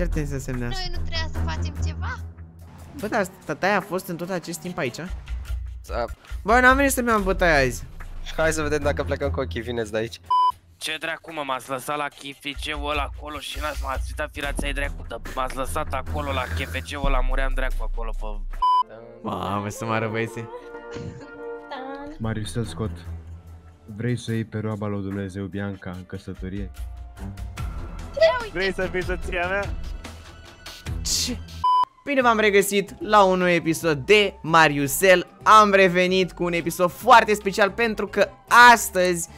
Ce ar trebui să semne asta? Noi nu trebuia să facem ceva? Bă, dar tataia a fost în tot acest timp aici? Da. Bă, n-am venit să-mi iau bătaia azi. Hai să vedem dacă plecăm cu ochii vineți de aici. Ce dracu mă, m-ați lăsat la KFC-ul ăla acolo și n-ați m-ați uitat ai dracu, dar m-ați lăsat acolo la KFC-ul ăla, muream dracu acolo pe... Mamă, să mă răbăiții. Marius, să scot. Vrei să iei pe roaba lui Dumnezeu Bianca în căsătorie? Vrei să fii soția mea? Ce? Bine v-am regăsit la un nou episod de Mariusel Am revenit cu un episod foarte special pentru că astăzi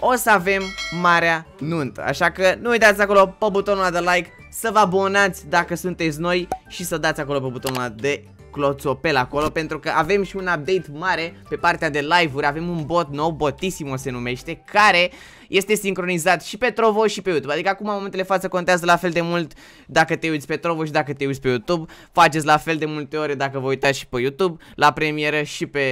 o să avem Marea Nuntă Așa că nu uitați acolo pe butonul de like Să vă abonați dacă sunteți noi Și să dați acolo pe butonul de clotopel acolo Pentru că avem și un update mare pe partea de live-uri Avem un bot nou, Botissimo se numește Care este sincronizat și pe Trovo și pe YouTube. Adică acum în momentele față contează la fel de mult dacă te uiți pe Trovo și dacă te uiți pe YouTube. Faceți la fel de multe ore dacă vă uitați și pe YouTube, la premieră și pe...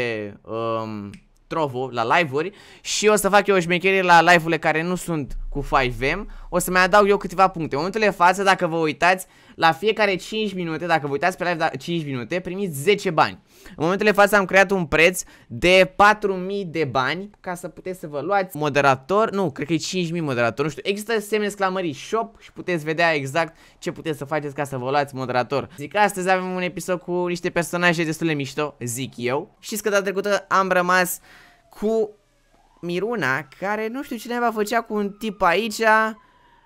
Um, Trovo la live-uri și o să fac eu o șmecherie la live-urile care nu sunt cu 5M, o să mai adaug eu câteva puncte. În momentele față, dacă vă uitați, la fiecare 5 minute, dacă vă uitați pe live da, 5 minute, primiți 10 bani. În momentul de față am creat un preț de 4000 de bani ca să puteți să vă luați moderator, nu, cred că e 5000 moderator, nu știu, există semne exclamării shop și puteți vedea exact ce puteți să faceți ca să vă luați moderator. Zic, astăzi avem un episod cu niște personaje destul de mișto, zic eu. Știți că data trecută am rămas cu Miruna, care nu știu cineva făcea cu un tip aici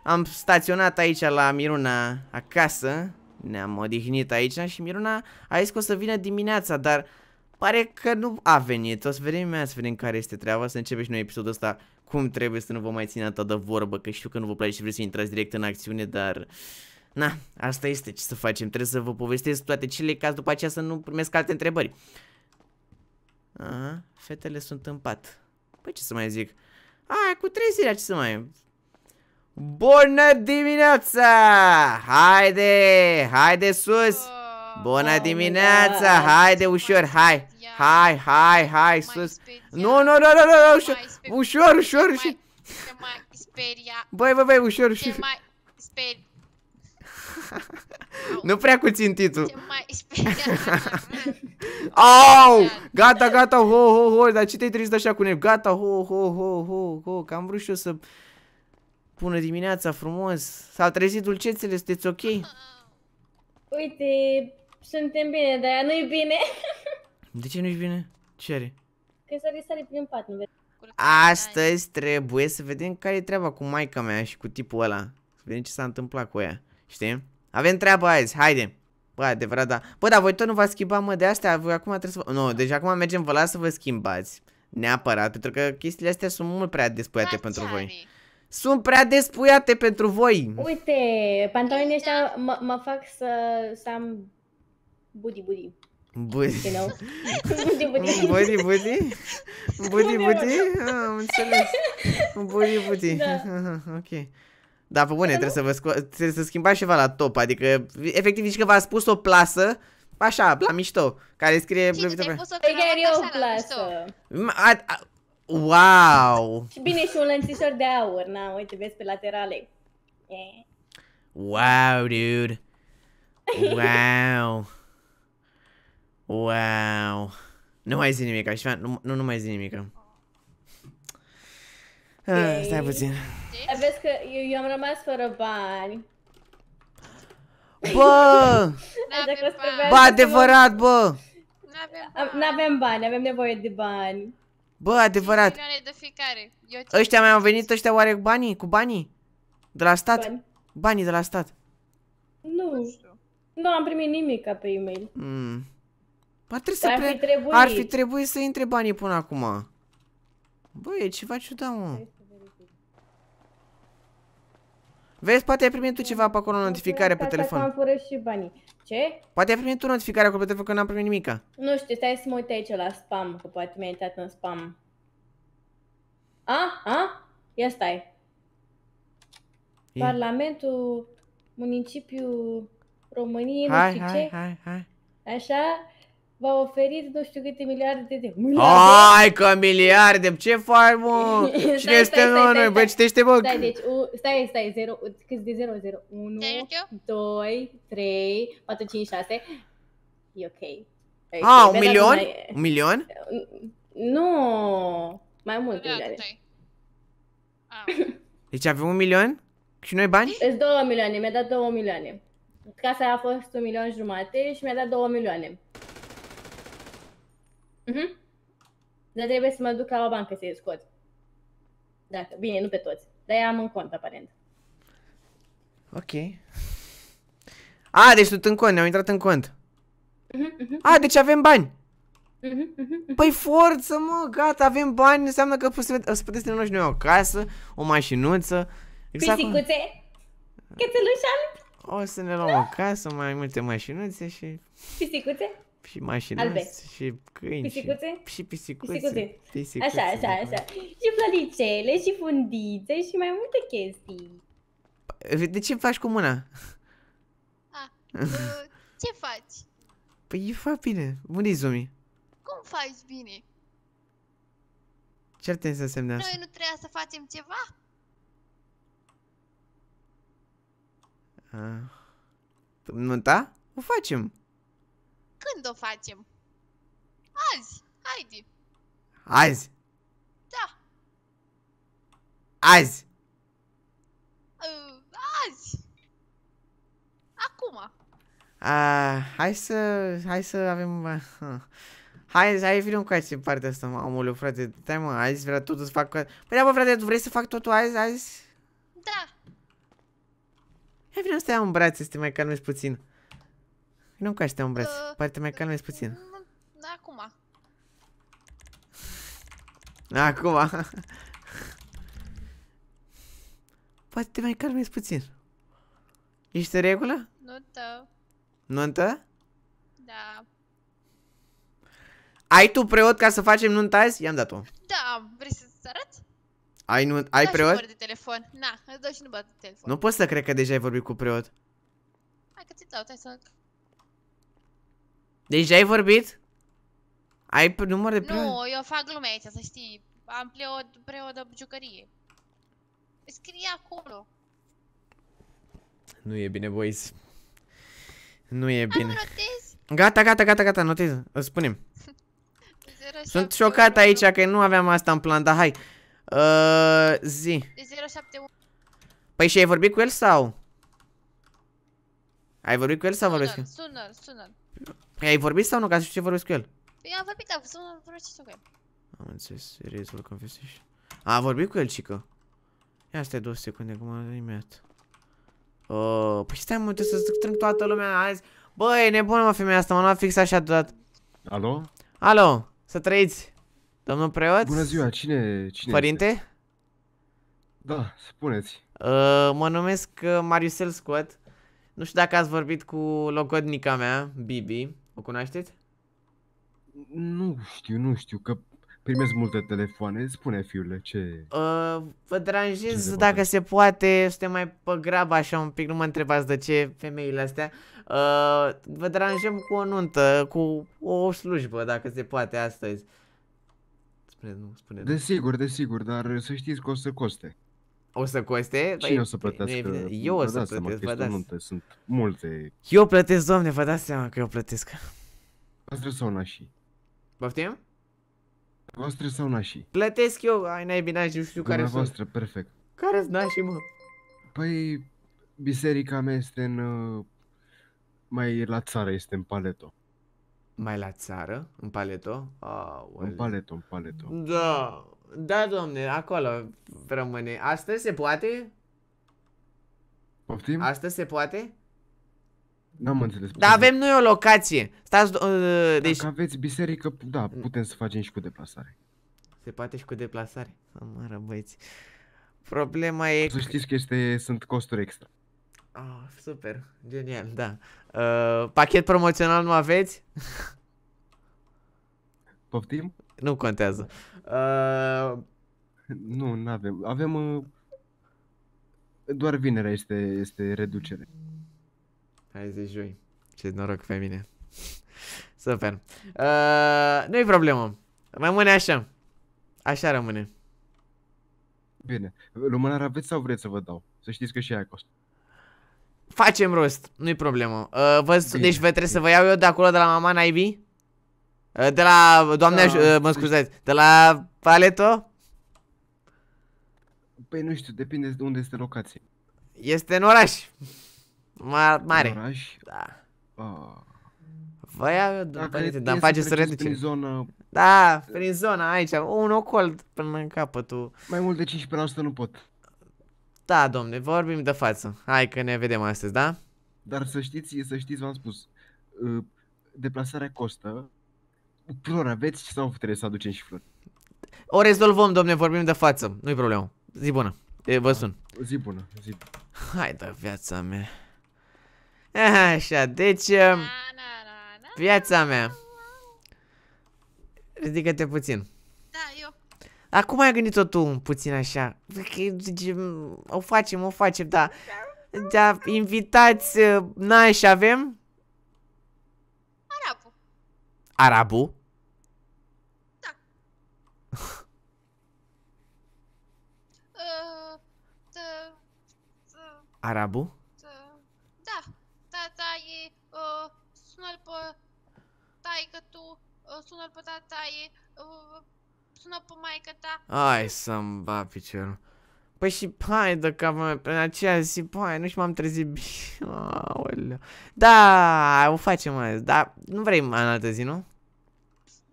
am staționat aici la Miruna acasă, ne-am odihnit aici și Miruna a zis că o să vină dimineața, dar pare că nu a venit. O să vedem imediat să vedem care este treaba, să începem și noi episodul ăsta cum trebuie să nu vă mai țin atât de vorbă, că știu că nu vă place și vreți să intrați direct în acțiune, dar... Na, asta este ce să facem, trebuie să vă povestesc toate cele ca după aceea să nu primesc alte întrebări. Aha, fetele sunt în pat. Păi ce să mai zic? Aia cu trezirea, ce să mai... Bună dimineața! Haide! Haide sus! Bună dimineața! Haide ușor, hai! Hai, hai, hai sus! Nu, nu, nu, nu, nu, ușor, ușor, ușor! ușor. Băi, băi, băi, ușor, ușor! nu prea cu țintitul. Au! Gata, gata, ho, ho, ho, dar ce te-ai trezit așa cu nervi? Gata, ho, ho, ho, ho, ho, că am vrut și eu să... Bună dimineața, frumos! S-au trezit dulcețele, sunteți ok? Uite, suntem bine, dar nu-i bine. De ce nu-i bine? Ce are? Că s-a risare prin pat, nu vezi? Astăzi trebuie să vedem care e treaba cu maica mea și cu tipul ăla. Să vedem ce s-a întâmplat cu ea, știi? Avem treaba azi, haide! Bă, adevărat, da. Bă, dar voi tot nu v-ați schimbat, mă, de astea? Voi acum trebuie să... Nu, deci acum mergem, vă las să vă schimbați. Neapărat, pentru că chestiile astea sunt mult prea despăiate pentru voi. Are. Sunt prea despuiate pentru voi. Uite, pantalonii ăștia mă, mă fac să, să am budi budi. Budi. budi budi. Budi budi. Budi budi. Am Budi budi. Da. ok. Da, pe bune, păi trebuie să, vă sco- trebuie să schimbați ceva la top, adică efectiv zici că v-a spus o plasă, așa, la mișto, care scrie... Cine ți-ai pus păi o cravată așa la mișto? Wow! Și bine, și un lănțișor de aur, na, uite, vezi pe laterale. Wow, dude! Wow! wow! Nu mai zi nimic, Ștefan, nu, nu, mai zi nimic. Ah, stai puțin. Vezi că eu, eu am rămas fără bani. Bă! bă, adevărat, bă! N-avem bani. N-avem bani, avem nevoie de bani. Bă, adevărat. de fiecare. Eu ăștia mai au venit ăștia oare cu banii? Cu banii? De la stat? Bani. Banii de la stat. Nu. Nu, nu am primit nimic ca pe e-mail. Mm. Ar, trebui să pre... fi trebuit. ar fi trebuit să intre banii până acum. Bă, e ceva ciudat, mă. Hai. Vezi, poate ai primit tu ceva pe acolo, notificare pe telefon. Am furat și banii. Ce? Poate ai primit tu notificare acolo pe telefon că n-am primit nimica. Nu știu, stai să mă uit aici la spam, că poate mi-a intrat în spam. A? A? Ia stai. E? Parlamentul, municipiul României, nu știu hai, ce. Hai, hai, hai. Așa, v-a oferit nu știu câte miliarde de... Miliarde. Hai că miliarde! Ce faci, mă? Cine stai, este noi? Bă, citește, bă! Stai, deci, u, stai, stai, 0, cât de 0? 0, 1, 2, 3, 4, 5, 6. E ok. Deci, a, ah, un milion? Un milion? Nu, mai mult miliarde. Ah. Deci avem un milion? Și noi bani? Sunt două milioane, mi-a dat două milioane. Casa a fost un milion jumate și mi-a dat două milioane. Mhm. Dar trebuie să mă duc la o bancă să-i scot. Dacă, bine, nu pe toți. Dar am în cont, aparent. Ok. A, deci sunt în cont, ne-am intrat în cont. Uh-huh, uh-huh. A, deci avem bani. Uh-huh, uh-huh. Păi forță, mă, gata, avem bani, înseamnă că o să puteți să noi o casă, o mașinuță. Exact Pisicuțe, cum... cățeluș O să ne luăm o casă, mai multe mașinuțe și... Pisicuțe? Și mașină Albe. și câini, pisicuțe? și, și pisicuțe. pisicuțe. pisicuțe. Așa, așa, așa. Și floricele, și fundițe, și mai multe chestii. Păi, de ce faci cu mâna? A, uh, ce faci? Păi e fac bine. Unde-i Zumi? Cum faci bine? Ce ar trebui să semne asta? Noi nu trebuia să facem ceva? Ah. Nu, da? O facem. Când o facem? Azi, haide! Azi? Da! Azi! Uh, azi! Acum! Uh, hai să... hai să avem... Uh, hai, hai vine un coace în partea asta, mamule, frate, dai mă, azi vrea totul să fac cu... Păi da, bă, frate, tu vrei să fac totul azi, azi? Da! Hai vine să te iau în brațe, să mai calmezi puțin. Nu cu aștia un braț. Uh, Pare te mai calmezi puțin. Acum. Acum. Poate te mai calmezi puțin. Ești în regulă? Nuntă. Nuntă? Da. Ai tu preot ca să facem nunta azi? I-am dat-o. Da, vrei să-ți arăt? Ai, nu, ai da preot? de telefon. Na, îți dau și numărul de telefon. Nu poți să cred că deja ai vorbit cu preot. Hai că ți l dau, stai să deci ai vorbit? Ai număr de preot? Nu, eu fac glumețe, să știi. Am pleot, preot de jucărie. Scrie acolo. Nu e bine, boys. Nu e bine. notez. Gata, gata, gata, gata, notez. Îți spunem. Sunt șocat aici că nu aveam asta în plan, dar hai. Uh, zi. Păi și ai vorbit cu el sau? Ai vorbit cu el sau vorbesc? Sună, sună, sună. Păi ai vorbit sau nu? Ca să știu ce vorbesc cu el. Eu păi am vorbit, dar să vorbesc cu el. Am înțeles, serios, vă a A vorbit cu el, cică. Ia stai două secunde, cum am imediat. Oh, păi stai mă, trebuie să strâng toată lumea azi. Băi, nebună mă femeia asta, m-a luat fix așa deodată. Alo? Alo, să trăiți. Domnul preot? Bună ziua, cine, cine Părinte? Este? Da, spuneți. Uh, mă numesc uh, Mariusel Scott. Nu știu dacă ați vorbit cu logodnica mea, Bibi. O cunoașteți? Nu știu, nu știu, că primesc multe telefoane. Spune, fiule, ce... Uh, vă deranjez ce dacă se poate, Este mai pe grabă așa un pic, nu mă întrebați de ce femeile astea. Uh, vă deranjăm cu o nuntă, cu o slujbă, dacă se poate, astăzi. Spune, nu, spune. Desigur, desigur, dar să știți că o să coste. O să coste? Cine păi, o să plătească? eu o să plătesc, seama, uh, da, da, vă dați. Munte, sunt multe. Eu plătesc, doamne, vă dați seama că eu plătesc. Voastre sau nașii? Poftim? Voastre sau nașii? Plătesc eu, ai n-ai bine, nu știu care sunt. voastră, perfect. Care sunt nașii, mă? Păi, biserica mea este în... Uh, mai la țară, este în Paleto. Mai la țară? În paleto? Oh, în paleto, în paleto. Da, da, domne, acolo rămâne. Astăzi se poate? Poftim? Astăzi se poate? N-am înțeles. Dar avem noi o locație. Stați, uh, deci... Dacă aveți biserică, da, mm. putem să facem și cu deplasare. Se poate și cu deplasare. Mă băieți. Problema e... Să știți că este, sunt costuri extra. Oh, super, genial, da. Uh, pachet promoțional nu aveți? Poftim? Nu contează. Uh... Nu, nu avem. Avem... Uh... Doar vinerea este, este reducere. Hai zi joi. Ce noroc pe mine. Super. Uh, nu-i problemă. Rămâne așa. Așa rămâne. Bine. Lumânarea aveți sau vreți să vă dau? Să știți că și aia costă. Facem rost, nu-i problemă uh, vă, bine, Deci vă trebuie bine. să vă iau eu de acolo de la mama naibii? Uh, de la, doamne, da. uh, mă scuzați, de la paleto? Păi nu știu, depinde de unde este locația Este în oraș Ma Mare În oraș? Da oh. Vă iau eu, da, părinte, dar îmi face să reduce prin zonă... Da, prin zona aici, un ocol până în capătul Mai mult de 15% nu pot da, domne, vorbim de față. Hai că ne vedem astăzi, da? Dar să știți, să știți, v-am spus. Uh, deplasarea costă. Flori aveți sau trebuie să aducem și flori? O rezolvăm, domne, vorbim de față. Nu-i problemă. Zi bună. E, vă sun. Zi bună, zi bună. Hai da, viața mea. Eh, așa, deci... Um, viața mea. Ridică-te puțin. Acum ai gândit-o tu un puțin așa. O facem, o facem, da. Da, invitați, uh, nași avem? Arabu. Arabu? Da. Uh, da, da. Arabu? da, da. Da, da, da, e, uh, sună-l pe taică tu, sună-l pe tataie, da, sună pe maica ta? Hai să-mi ba piciorul. Păi și pai de capul meu, pe aceea zi, pai, nu și m-am trezit bine. Da, o facem azi, dar nu vrei în altă zi, nu?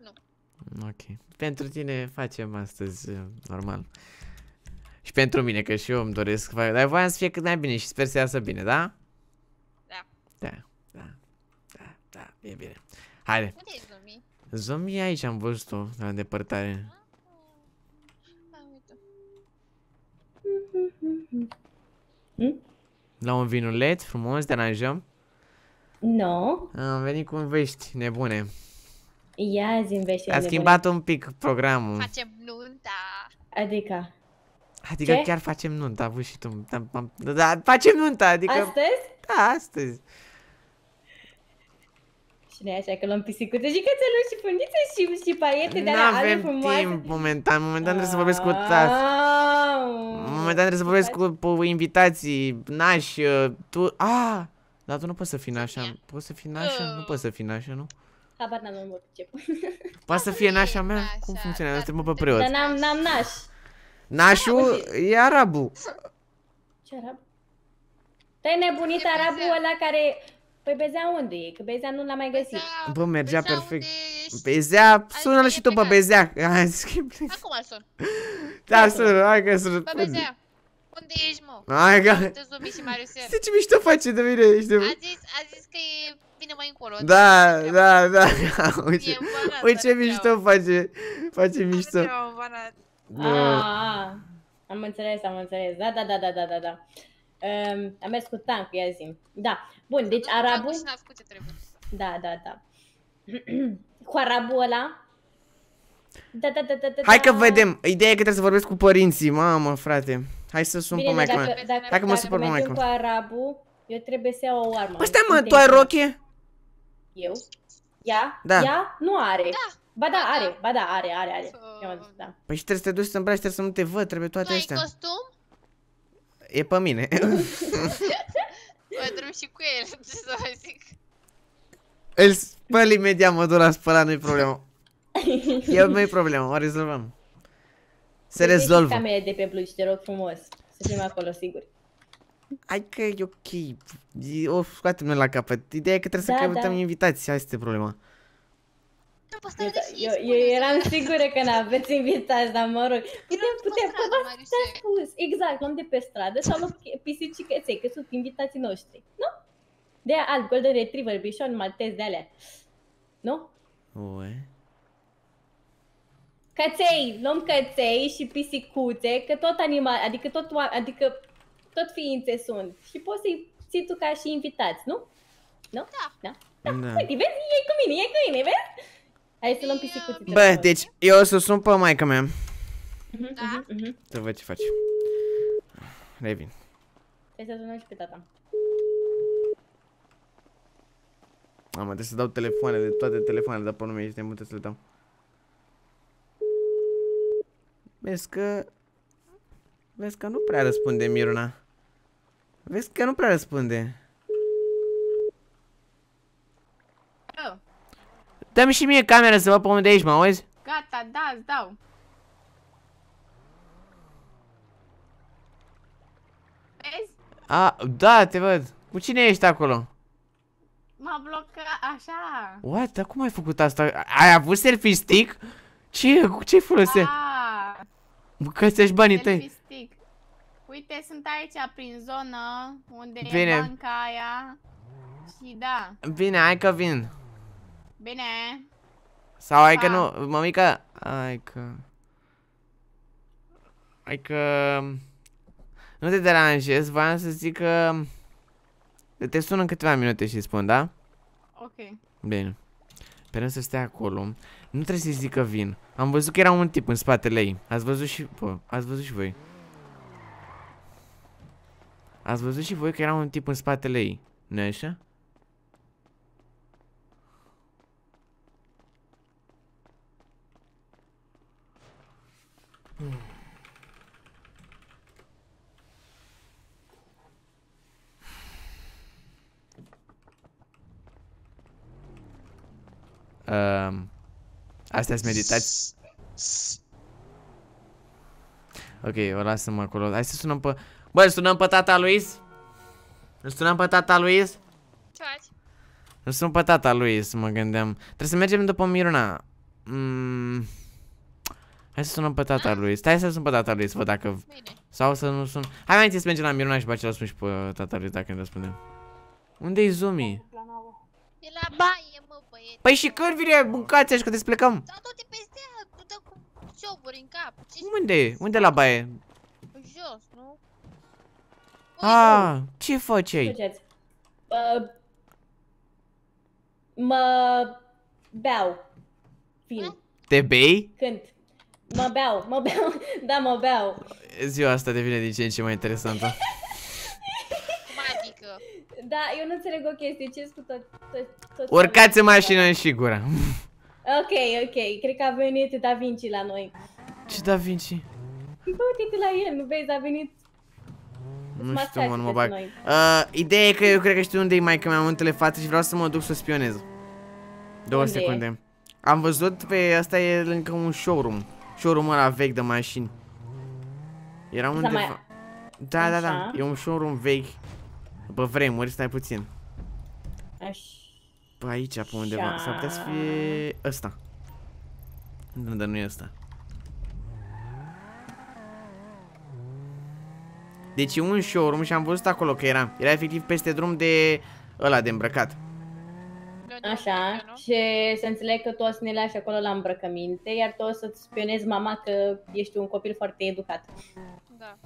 Nu. Ok. Pentru tine facem astăzi, uh, normal. Și pentru mine, că și eu îmi doresc, dar voiam să fie cât mai bine și sper să iasă bine, da? Da. Da, da, da, da, e bine. Haide. Unde e zombie? Zombie aici am văzut-o, la îndepărtare. Ah. Hmm? La un vinulet frumos, deranjăm? Nu. No. Am venit cu vești nebune. Ia zi vești A schimbat un pic programul. Facem nunta. Adică? Adică Ce? chiar facem nunta, a avut și tu. Da, da, facem nunta, adică... Astăzi? Da, astăzi cine e așa că luăm pisicuțe și cățeluși și fundițe și, și paiete de alea avem frumoase. timp momentan, momentan trebuie să vorbesc cu tas. Momentan trebuie să vorbesc cu, invitații, naș, uh, tu... Ah, dar tu nu poți să fii nașa, poți să fii nașa? Nu poți să fii nașa, nu? Habar n-am în ce Poate să fie nașa mea? Cum funcționează? Trebuie pe preot. Dar n-am naș. Nașul e arabul. Ce arab? Te-ai nebunit arabul ăla care Păi Bezea unde e? Că Bezea nu l-a mai găsit. Bezea, bă, mergea Bezea perfect. Bezea, sună-l și tu pe Bezea. Acum îl sun. Da, sună, hai că sună. Bă, Bezea. Unde ești, mă? Hai că... Știi ce mișto face de mine? Ești de... A zis, a zis că e... Vine mai încolo. Da, da, da, da. Uite, uite ce mișto face. Face mișto. Da. Ah, am înțeles, am înțeles. Da, da, da, da, da, da. da. Um, am mers cu tank, ia zi. Da. Bun, deci arabul... Da, da, da. cu arabul ăla... Da, da, da, da, da. Hai că da. vedem. Ideea e că trebuie să vorbesc cu părinții. Mamă, frate. Hai să sun Bine, pe maică dacă, dacă, dacă mă supăr pe maică cu arabul, eu trebuie să iau o armă. Păi stai mă, tu ai rochie? Eu? Ea? Da. Ea? Nu are. Da. Ba da, da are. Da. Ba da, are, are, are. Da. Păi și trebuie să te duci să îmbraci, trebuie să nu te văd, trebuie toate astea. Tu ai costum? E pe mine. mă drum și cu el, ce să mai zic. Îl spăl imediat, mă duc la spălat, nu-i problemă. E o mai problemă, o rezolvăm. Se Uite rezolvă. camere de pe blugi, te rog frumos. Să fim acolo, sigur. Hai că e ok. O scoatem noi la capăt. Ideea e că trebuie da, să căutăm da. invitații, asta este problema nu pot să Eu, eu eram da. sigură că n-aveți invitați, dar mă rog. Putem, putem, putem, putem, ați spus. Exact, luăm de pe stradă și am luat pisici căței, că sunt invitații noștri. Nu? De aia alt Golden Retriever, Bichon, Maltez, de alea. Nu? Ue. Căței, luăm căței și pisicuțe, că tot animal, adică tot, adică tot ființe sunt. Și poți să-i ții tu ca și invitați, nu? Nu? Da. Da. da. da. Uite, vezi? E cu mine, e cu mine, vezi? Hai să luăm pisicuții. Bă, deci eu o să sun pe maica mea. Mhm, da. Mhm, mhm. Să văd ce faci. Revin. Trebuie să sunăm și pe tata. Am, trebuie să dau telefoanele, toate telefoanele, dar pe nume ești nemute să le dau. Vezi că... Vezi că nu prea răspunde Miruna. Vezi că nu prea răspunde. Dă-mi și mie camera să vă pe unde ești, mă auzi? Gata, da, îți dau. Vezi? A, da, te văd. Cu cine ești acolo? M-a blocat, așa. What? Dar cum ai făcut asta? Ai avut selfie stick? Ce? cu Ce-ai folosit? Ah. Că ți banii tăi. Selfie stick. Uite, sunt aici prin zonă unde Bine. e banca aia. Și da. Bine, hai că vin. Bine! Sau hai că nu, mămica, hai că... Hai că... Nu te deranjez, voiam să zic că... Te sun în câteva minute și spun, da? Ok. Bine. Sperăm să stea acolo. Nu trebuie să-i zic că vin. Am văzut că era un tip în spatele ei. Ați văzut și... Bă, ați văzut și voi. Ați văzut și voi că era un tip în spatele ei. nu așa? Uh, astea sunt meditații. Ok, o lasă-mă acolo. Hai să sunăm pe... Bă, îl sunăm pe tata Luis? Îl sunăm pe tata Luis? Ce faci? Îl sunăm pe tata Luis, mă gândeam. Trebuie să mergem după Miruna. Mm. Hai să sunăm pe tata ah. lui. Stai să sun pe tata lui văd dacă... Bine. Sau să nu sun... Hai mai întâi să mergem la Miruna și pe aceea sun și pe tata lui dacă ne răspundem. Unde-i Zumi? E la baie. Păi și când vine mâncați așa că plecăm? Da, toate peste cu dă cu cioburi în cap. Ce Unde Unde la baie? Jos, nu? Ah, ce făceai? Ce uh, mă beau. Fin. Te bei? Când? Mă beau, mă beau, da, mă beau. Ziua asta devine din ce în ce mai interesantă. Da, eu nu înțeleg o chestie, ce cu tot, tot, tot Urcați în mașină în sigură. Ok, ok, cred că a venit Da Vinci la noi. Ce Da Vinci? Păi, bă, uite la el, nu vezi, a venit nu știu, mă, nu mă bag. Uh, ideea e că eu cred că știu unde e mai mea mi muntele față și vreau să mă duc să spionez. Două unde secunde. E? Am văzut pe asta e încă un showroom. Showroom ăla vechi de mașini. Era undeva mai... Da, da Așa. da, da. E un showroom vechi după vremuri, stai puțin. Pe aici, pe undeva. S-ar putea să fie ăsta. Nu, dar nu e ăsta. Deci e un showroom și am văzut acolo că era. Era efectiv peste drum de ăla de îmbrăcat. Așa, și să înțeleg că tu o să ne lași acolo la îmbrăcăminte, iar tu o să-ți spionezi mama că ești un copil foarte educat. Da.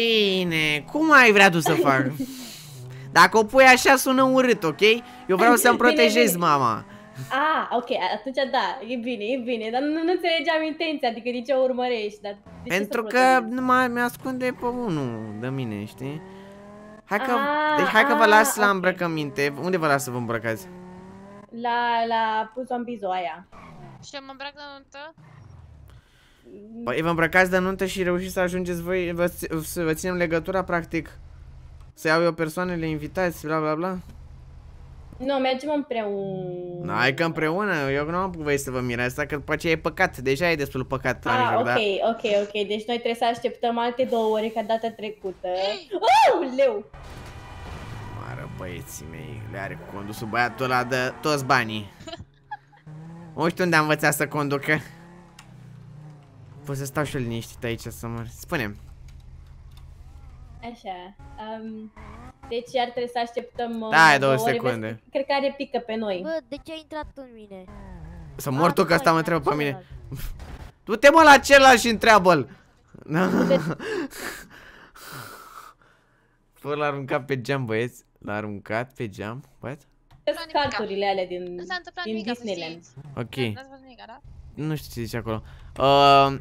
Bine, cum ai vrea tu să fac? Dacă o pui așa sună urât, ok? Eu vreau să-mi protejez bine, mama. Ah, ok, atunci da, e bine, e bine, dar nu, nu înțelegeam intenția, adică de ce o urmărești, dar de Pentru că mi-ascunde pe unul de mine, știi? Hai că, ah, deci hai că vă las a, la îmbrăcăminte, okay. unde vă las să vă îmbrăcați? La, la zombizo aia. Și eu mă îmbrac Păi vă îmbrăcați de nuntă și reușiți să ajungeți voi, vă, să vă ținem legătura, practic. Să iau eu persoanele invitați, bla bla bla. Nu, mergem împreună. Hai că împreună, eu nu am voie să vă mirați asta, că după aceea e păcat, deja e destul păcat. Ah, ok, da? ok, ok, deci noi trebuie să așteptăm alte două ore ca data trecută. Oh, leu! Mară băieții mei, le are condusul băiatul ăla de toți banii. Nu știu unde am învățat să conducă. Poți să stau și eu liniștit aici să mă... Spune-mi. Așa. Um, deci ar trebui să așteptăm uh, Da, e două secunde. Vezi, cred că are pică pe noi. Bă, de ce ai intrat tu în mine? Să mor ah, tu, că asta mă întreabă pe mine. Tu te mă la celălalt și întreabă-l. Bă, l-a aruncat pe geam, băieți. L-a aruncat pe geam. What? Carturile alea din, din Disneyland. Ok. Nu s-a întâmplat da? Nu știu ce zice acolo. Uh...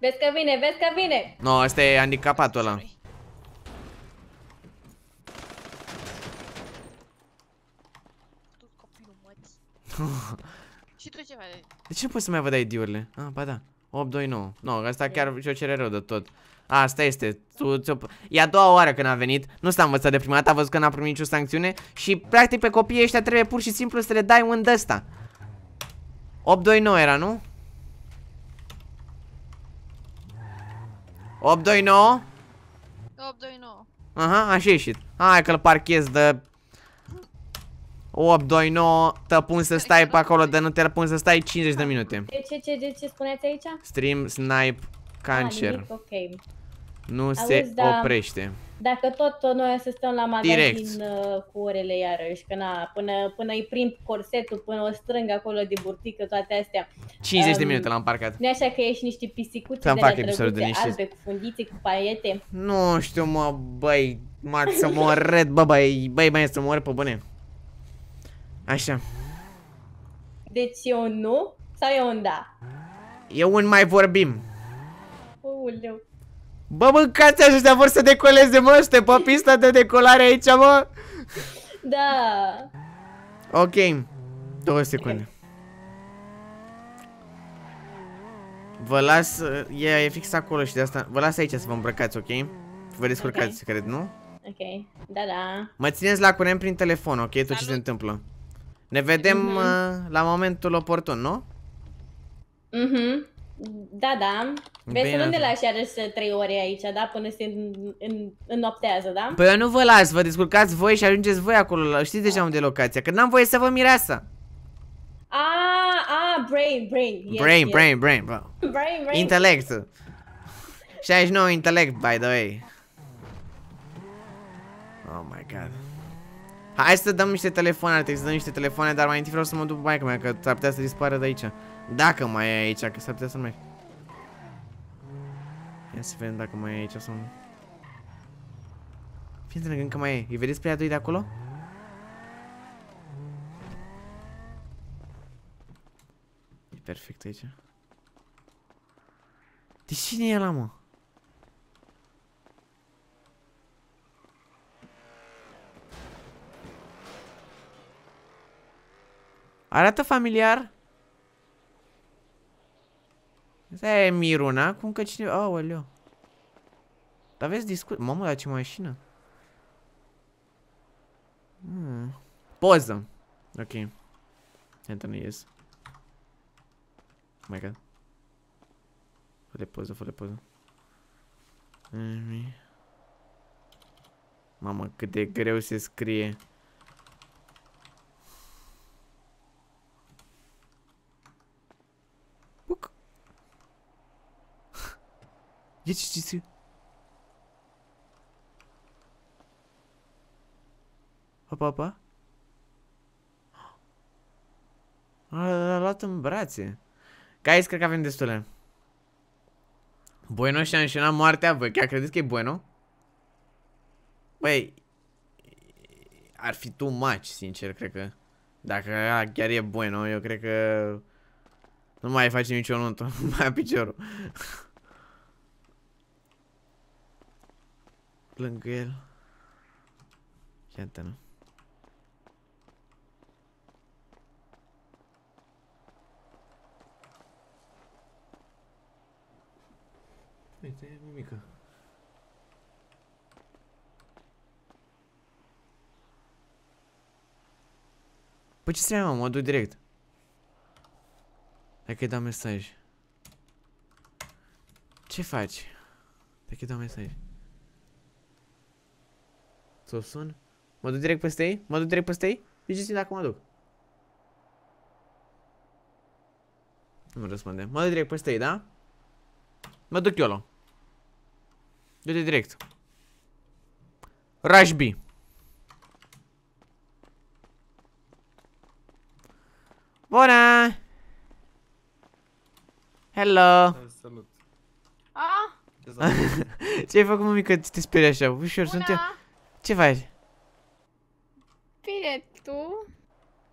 Vezi că vine, vezi că vine! Nu, no, asta e handicapatul ăla. Și tu ce faci? De ce nu poți să mai văd ID-urile? Ah, ba da. 8, 2, 9. Nu, no, asta chiar și-o cere rău de tot. Asta este. Tu, ți E a doua oară când a venit. Nu s-a învățat de prima dată, a văzut că n-a primit nicio sancțiune. Și practic pe copiii ăștia trebuie pur și simplu să le dai un dăsta. 8, 2, 9 era, nu? 8, 2, 9? 8, 2, 9. Aha, așa ieșit. Hai că-l parchez de 8, 2, 9, te pun să stai pe acolo, de nu te pun să stai 50 de minute. De ce, ce, de ce spuneți aici? Stream, snipe, cancer. Ah, okay. Nu Auzi, se da, oprește. Dacă tot noi să stăm la magazin Direct. Uh, cu orele iarăși, că na, până, până îi prind corsetul, până o strâng acolo de burtică, toate astea. 50 um, de minute l-am parcat. Nu așa că ești niște pisicuțe de la drăguțe, de niște... albe, cu fundițe, cu paiete? Nu știu, mă, băi, mă, să mă red, bă, băi, băi, băi, să mor pe bune. Așa. Deci eu nu sau eu un da? Eu un mai vorbim. Uleu. Bă, mâncați ăștia vor să decoleze, mă, ăștia pe pista de decolare aici, mă. Da. Ok. Două secunde. Vă las, e, e fix acolo și de asta, vă las aici să vă îmbrăcați, ok? Vă descurcați, okay. cred, nu? Ok, da, da. Mă țineți la curent prin telefon, ok? Salut. Tot ce se întâmplă. Ne vedem mm -hmm. la momentul oportun, nu? Mhm. Uh Da, da. Vezi să nu te lași iarăși trei ore aici, da? Până se înnoptează, da? Păi eu nu vă las, vă descurcați voi și ajungeți voi acolo. Știți deja ah. unde e locația, că n-am voie să vă mireasă. A, a, brain, brain. Yes, brain, yes. brain, brain, bro. Brain, brain. Intelect. 69 intelect, by the way. Oh my god. Hai să dăm niște telefoane, ar trebui să dăm niște telefoane, dar mai întâi vreau să mă duc pe maica mea, că s-ar putea să dispară de aici. Dacă mai e aici, că s-ar putea să mai... Ia să vedem dacă mai e aici sau nu. Fii să ne că mai e. Îi vedeți pe ea doi de acolo? E perfect aici. De cine e ăla, mă? Arată familiar? Asta e Miruna, cum că cineva... Aoleu. Dar aveți discut... Mamă, dar ce mașină. Hmm. Poză. Ok. Anthony, yes. Oh my god. Fă de poză, fă de poză. Mamă, cât de greu se scrie. Jetzt ist diese. Opa, l A luat în brațe. Guys, cred că avem destule. Bueno și-a înșelat moartea. Voi chiar credeți că e bueno? Băi, ar fi tu much, sincer, cred că. Dacă chiar e bueno, eu cred că... Nu mai face niciun nuntă. mai piciorul. Langueiro. Janta não. Eita, é mímica. Почти срямо, модуль директ. Dacă îi dau mesaj Ce faci? Dacă îi dau mesaj Să o sun? Mă duc direct peste ei? Mă duc direct peste ei? Ziceți-mi deci dacă mă duc. Nu răspunde. Mă duc direct peste ei, da? Mă duc la. Du-te direct. Rush B. Bună! Hello! Salut! Ah! Ce ai făcut, mămică? Te sperii așa? Ușor, sunt eu... Ce faci? Bine, tu?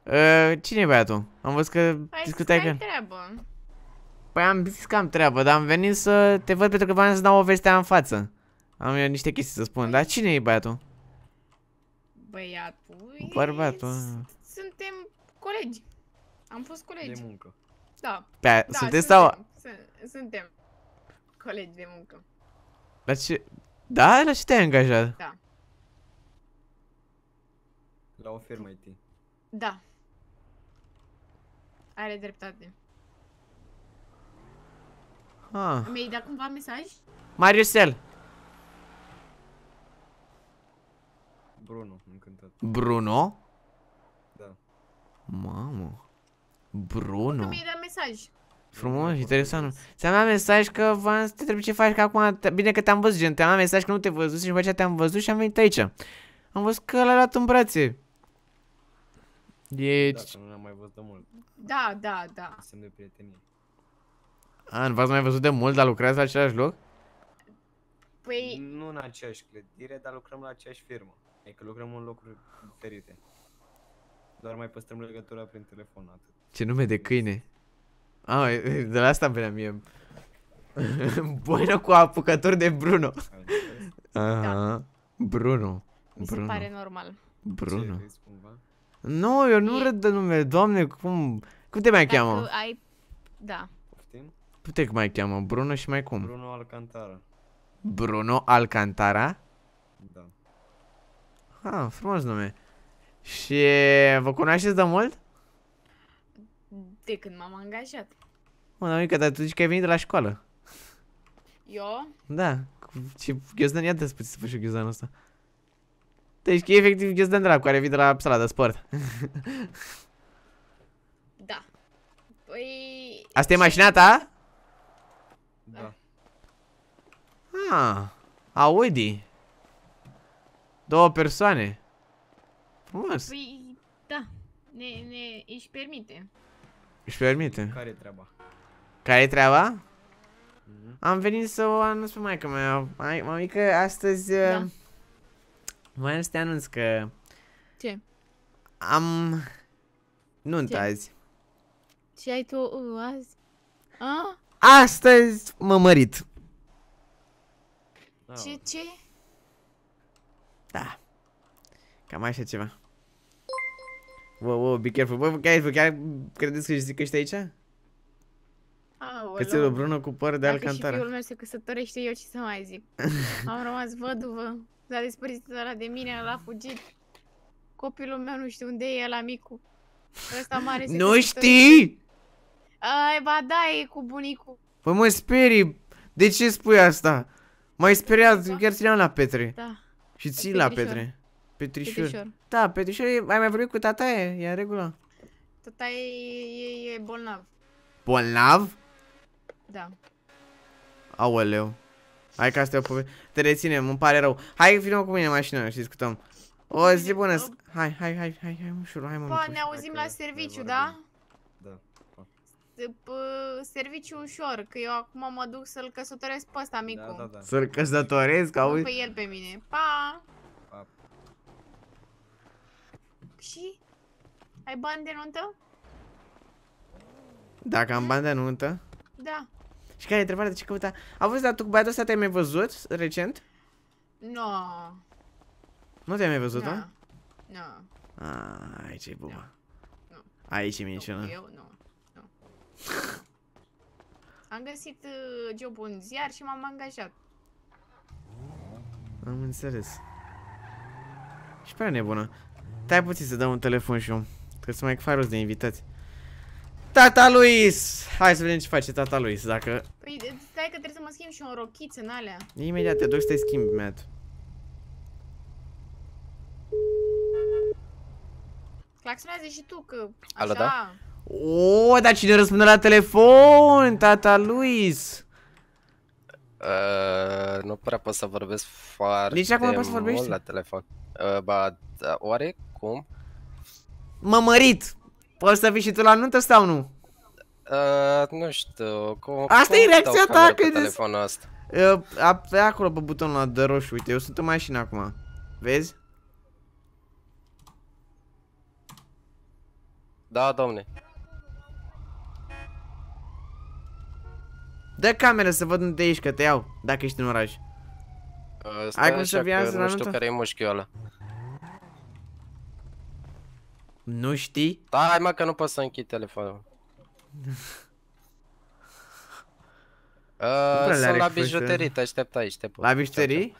Uh, cine e băiatul? Am văzut că Hai discutai că... treabă. Păi am zis că am treabă, dar am venit să te văd pentru că v-am să dau o veste în față. Am eu niște chestii să spun, dar cine e băiatul? Băiatul? Bărbatul. Suntem colegi. Am fost colegi. De muncă. Da. Pe da sunteți sau... Suntem colegi de muncă. La ce... Da? La ce te-ai angajat? Da. La o firmă IT. Da. Are dreptate. Ah. Mi-ai dat cumva mesaj? Mariusel! Bruno, încântat. Bruno? Da. Mamă. Bruno. mi-ai dat mesaj. Frumos, interesant. Ți-am dat mesaj că v-am să te trebuie ce faci, că acum, bine că te-am văzut, gen, te-am dat mesaj că nu te văzut și după aceea te-am văzut și am venit aici. Am văzut că l-a luat în brațe. Deci... Da, nu am mai văzut de mult. Da, da, da. Semn de prietenie. A, nu v-ați mai văzut de mult, dar lucrează la același loc? Păi... Nu în aceeași clădire, dar lucrăm la aceeași firmă. Adică lucrăm în locuri diferite. Doar mai păstrăm legătura prin telefon, atât. Ce nume de câine. Ah, de la asta îmi venea mie. Bună cu apucător de Bruno. Aha, da. Bruno. Mi se Bruno. pare normal. Bruno. Ce, nu, eu nu e... râd de nume. Doamne, cum... Cum te mai Dacă cheamă? ai... Da. Poftim? Tu te mai cheamă? Bruno și mai cum? Bruno Alcantara. Bruno Alcantara? Da. Ha, ah, frumos nume. Și vă cunoașteți de mult? De când m-am angajat. Mă, dar mică, dar tu zici că ai venit de la școală. Eu? Da. Și ghiozdan, a despre să faci face ghiozdanul ăsta. Uh, deci efectiv ghiz de drag care vine de la sala de sport. Da. Păi... Asta e mașina ta? Da. Ah, Audi. Două persoane. Frumos. Păi, da. Ne, ne, își permite. Își permite. Care e treaba? Care e treaba? Mm -hmm. Am venit să o anunț pe maica mea. Maica, astăzi... Da. Uh, mai ales te anunț că... Ce? Am... nu Ce? azi. Ce ai tu uh, azi? A? Astăzi mă mărit. Ce, ce? Da. Cam așa ceva. Wow, wow, be careful. Bă, chiar, bă, chiar credeți că își zic ăștia aici? Aoleu. Cățelul Bruno cu păr de Dacă alcantara. Dacă și fiul meu se căsătorește, eu ce să mai zic? Am rămas văduvă. S-a despărțit ăla de mine, ăla a fugit. Copilul meu nu știu unde e la micu. Ăsta mare se Nu știi? Ai, ba da, e cu bunicul. Păi mă sperii. De ce spui asta? Mai speriat, chiar țineam la Petre. Da. Și ții la Petre. Petrișor. Petrișor. Da, Petrișor, ai mai vorbit cu tataie, e în regulă. Tataie e, e, e bolnav. Bolnav? Da. Aoleu. Hai ca asta e o poveste. Te reținem, îmi pare rău. Hai, vină cu mine mașina și discutăm. O zi bună. Hai, hai, hai, hai, hai, ușor, hai, mă. Pa, ne auzim la serviciu, da? Da. Serviciu ușor, că eu acum mă duc să-l căsătoresc pe ăsta, da, micu. Da, da. Să-l căsătoresc, auzi? pe el pe mine. Pa! Pa. Și? Ai bani de nuntă? Dacă am bani de nuntă? Da. Și care e întrebarea de ce căuta? A văzut, dar tu băiatul ăsta te-ai mai văzut recent? Nu. No. Nu te-ai mai văzut, da? Nu. No. aici e buba. No. No. Aici e minciună. eu nu. No. Am găsit uh, job în ziar și m-am angajat. Am înțeles. Și prea nebună. Tai puțin să dau un telefon și eu. Trebuie să mai fac rost de invitații. Tata Luis! Hai să vedem ce face tata Luis, dacă... Păi, stai că trebuie să mă schimb și un rochiță în alea. Imediat, te duc să te schimbi, Matt. Claxonează și tu, că... Așa... Alo, da? O, dar cine răspunde la telefon? Tata Luis! Uh, nu prea pot să vorbesc foarte Nici acum poți să la telefon. Uh, ba, da, oare cum? M-am mărit! Poți să vii și tu la nuntă sau nu? Uh, nu știu, cum, Asta cum e reacția ta când... telefonul ăsta? Uh, acolo pe butonul ăla de roșu, uite, eu sunt în mașină acum. Vezi? Da, domne. Dă cameră să văd unde ești, că te iau, dacă ești în oraș. Uh, Ai cum să vii azi la Nu știu care e mușchiul ăla. Nu știi? Da, hai mă că nu pot să închid telefonul. uh, sunt la bijuterii, te aștept aici, te pot. La bijuterii?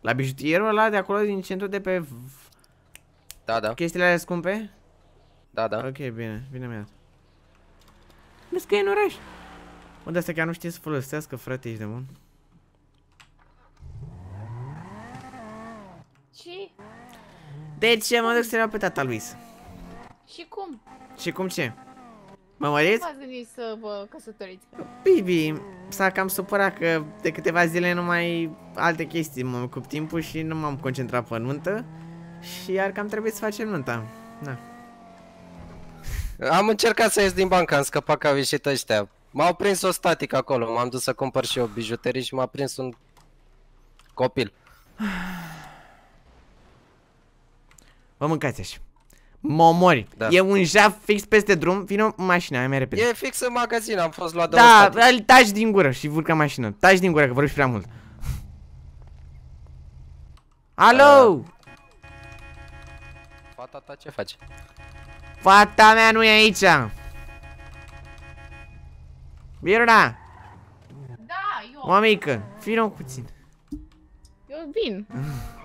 La bijutierul ăla de acolo din centru de pe... Da, da. Chestiile alea scumpe? Da, da. Ok, bine, bine mi-a Vezi că e în oraș. Mă, de chiar nu știi să folosească, frate, ești de bun. Ce? Deci mă duc să-l pe tata lui. Și cum? Și cum ce? Mă măriți? Cum ați să vă căsătoriți? Bibi s-a cam supărat că de câteva zile nu mai alte chestii mă cu timpul și nu m-am concentrat pe nuntă și iar cam trebuie să facem nunta. Da. Am încercat să ies din bancă, am scăpat ca vișit ăștia. M-au prins o static acolo, m-am dus să cumpăr și eu bijuterii și m-a prins un copil. Vă mâncați așa. Mă omori. Da. E un jaf fix peste drum, Vino mașina, mai repede. E fix în magazin, am fost luat de Da, îl taci din gură și vurca mașină. Taci din gură că vorbești prea mult. Alo! Uh, fata ta ce face? Fata mea nu e aici. Viruna! Da, eu. O mică, vină puțin. Eu vin.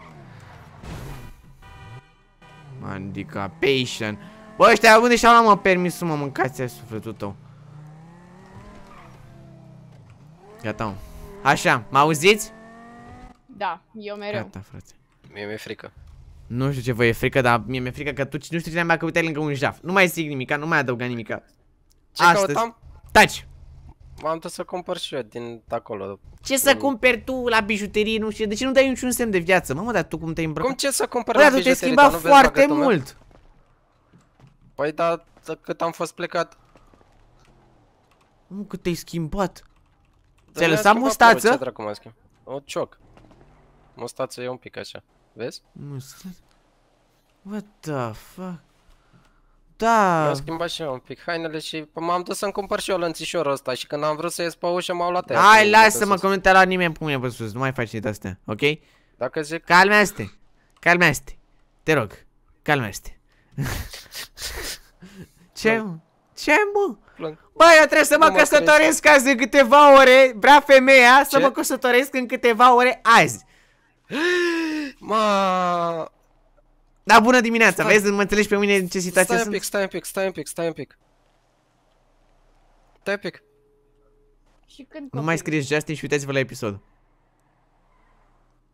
Handicapation. Bă, ăștia unde și-au luat, mă, permisul, mă, mâncați sufletul tău. Gata, mă. Așa, mă auziți? Da, eu mereu. Gata, frate. Mie mi-e frică. Nu știu ce vă e frică, dar mie mi-e frică că tu nu știu ce ne-am mai căutat lângă un jaf. Nu mai zic nimica, nu mai adăuga nimica. Ce căutam? Taci! am tot să cumpăr și eu din acolo. Ce să mm. cumperi tu la bijuterii, nu știu, de ce nu dai niciun semn de viață? Mamă, dar tu cum te-ai îmbrăcat? Cum ce să cumpăr la bijuterii? te-ai schimbat foarte mult. Păi da, cât am fost plecat. Nu, cât te-ai schimbat. Ți-ai lăsat mustață? Ce dracu mă schimb? O cioc. Mustață e un pic așa. Vezi? Mustață? What the fuck? Da. Mi-au schimbat și eu un pic hainele și m-am dus să-mi cumpăr și eu lănțișorul ăsta și când am vrut să ies pe ușă m-au luat Hai, lasă-mă că nu te luat nimeni pe mine pe sus, nu mai faci nici astea, ok? Dacă zic... Calmează-te, calmează-te, te rog, calmează-te. Ce, mă? Ce, mă? Bă, eu trebuie să mă, mă căsătoresc azi în câteva ore, vrea femeia, Ce? să mă căsătoresc în câteva ore azi. Mă... Da, bună dimineața, stai. vezi, mă înțelegi pe mine ce situație stai sunt? Pic, stai un pic, stai un pic, stai un pic, stai un pic. Stai Și când Nu mai scrieți Justin și uitați-vă la episod.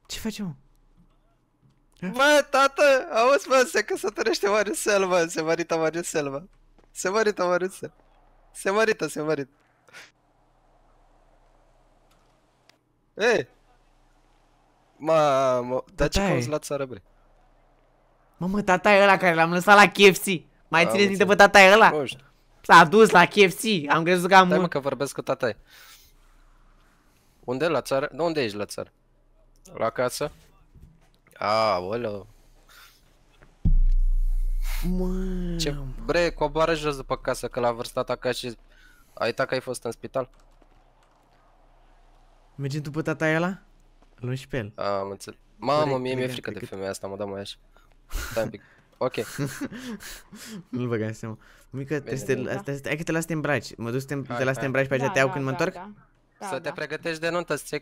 Ce facem, mă? Bă, tată, auzi, mă, se căsătărește Marisel, mă, se marită Marisel, mă. Se marită Marisel. Se marită, se marită. Ei! Mamă, dar ce cauți la țară, bre? mă, tata ăla care l-am lăsat la KFC. Mai da, ține minte pe tata ăla? S-a dus la KFC, am crezut că am... Stai mă că vorbesc cu tata Unde la țară? De unde ești la țară? La casă? Aoleu. Mă... Ce bre, coboară jos după casă că la vârsta ta ca și... Ai ta că ai fost în spital? Mergem tu pe tata ăla? Luăm și pe el. Am înțeles. Mamă, mie mi-e frică de femeia asta, mă dau mai așa. Da, ok. Nu-l băga seama. Mică, hai că te las să te îmbraci. Mă duc să te las să te îmbraci pe aceea, da, te iau când da, mă întorc? Să te pregătești de nuntă, să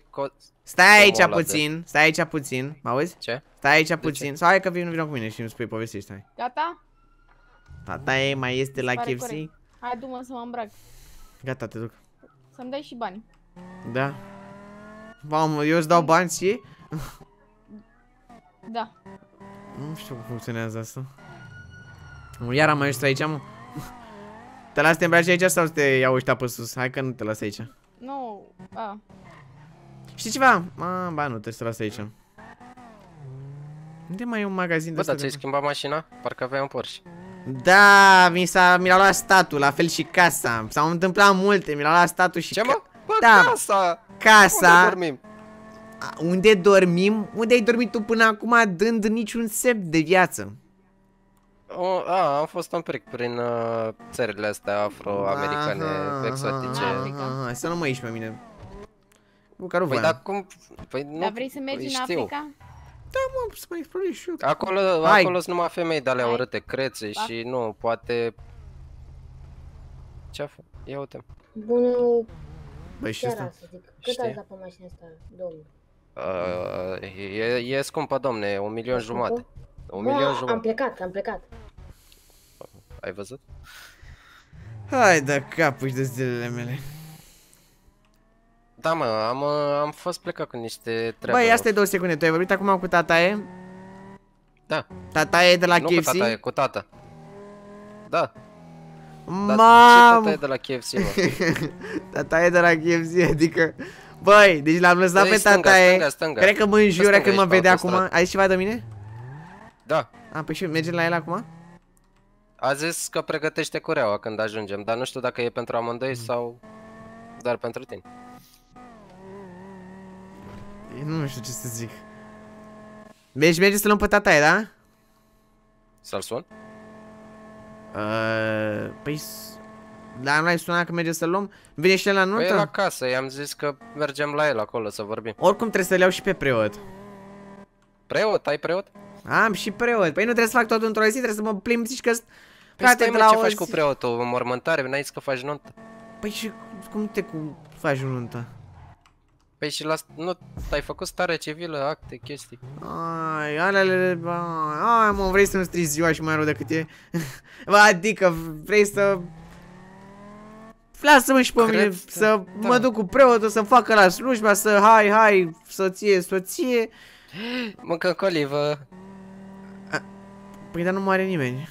Stai aici puțin, stai aici puțin, mă auzi? Ce? Stai aici puțin, sau hai că vin vină cu mine și îmi spui povestii. hai. Gata? Tata e, mai este la KFC? Hai, du-mă să mă îmbrac. Gata, te duc. Să-mi dai și bani. Da. Mamă, eu îți dau bani și? Da. Nu știu cum funcționează asta. Iar am ajuns aici, mă. Te las să te aici sau să te iau ăștia pe sus? Hai că nu te las aici. Nu, no. a. Știi ceva? A, ba nu, trebuie să te las aici. Unde mai e un magazin de Bă, dar ți-ai schimbat mașina? Parcă aveai un Porsche. Da, mi s-a mi l-a luat statul, la fel și casa. S-au întâmplat multe, mi l-a luat statul și Ce, mă? Bă, da, casa! Casa! Unde dormim? Unde dormim? Unde ai dormit tu până acum dând niciun semn de viață? O, a, am fost un pic prin uh, țările astea afro-americane exotice. Aha, să nu mă ieși pe mine. nu păi, dar cum... Păi, nu, dar vrei să mergi păi știu. în Africa? Da, mă, să mai explorez și eu. Acolo, acolo sunt numai femei de alea urâte, crețe și nu, poate... Ce-a făcut? Ia uite. Bună... Băi, și asta? Cât ai dat pe mașina asta, domnul? E, e scumpă, domne, un milion jumate. Un da, milion jumate. Am plecat, am plecat. Ai văzut? Hai da capul și de zilele mele. Da, mă, am, am fost plecat cu niște treabă. Băi, asta e două secunde. Tu ai vorbit acum cu e? Da. e de la nu KFC? Nu cu e, cu tata. Da. Mamă. Tata e de la KFC, mă? e de la KFC, adică... Băi, deci l-am lăsat pe tata e. Cred că mă înjură când mă vede acum. Ai zis ceva de mine? Da. Am pe păi și mergem la el acum? A zis că pregătește cureaua când ajungem, dar nu știu dacă e pentru amândoi mm. sau doar pentru tine. nu știu ce să zic. Mergi, mergi să luăm pe tataie, da? Să-l sun? Uh, păi dar nu ai sunat că merge să l luăm? Vine și el la nuntă? Păi la casă, i-am zis că mergem la el acolo să vorbim. Oricum trebuie să l iau și pe preot. Preot? Ai preot? Am și preot. Păi nu trebuie să fac tot într-o zi, trebuie să mă plimb, zici că... Păi stai, mă, ce faci cu preotul? Mormântare? N-ai zis că faci nuntă? Păi și cum te faci nuntă? Păi și la... nu, ai făcut stare civilă, acte, chestii. Ai, alele... Ai, mă, vrei să-mi strizi ziua și mai rău decât e? adică, vrei să Lasă-mă și pe Cred mine să, să da. mă duc cu preotul, să facă la slujba, să hai, hai, soție, soție. Mâncă colivă. Păi dar nu mai are nimeni.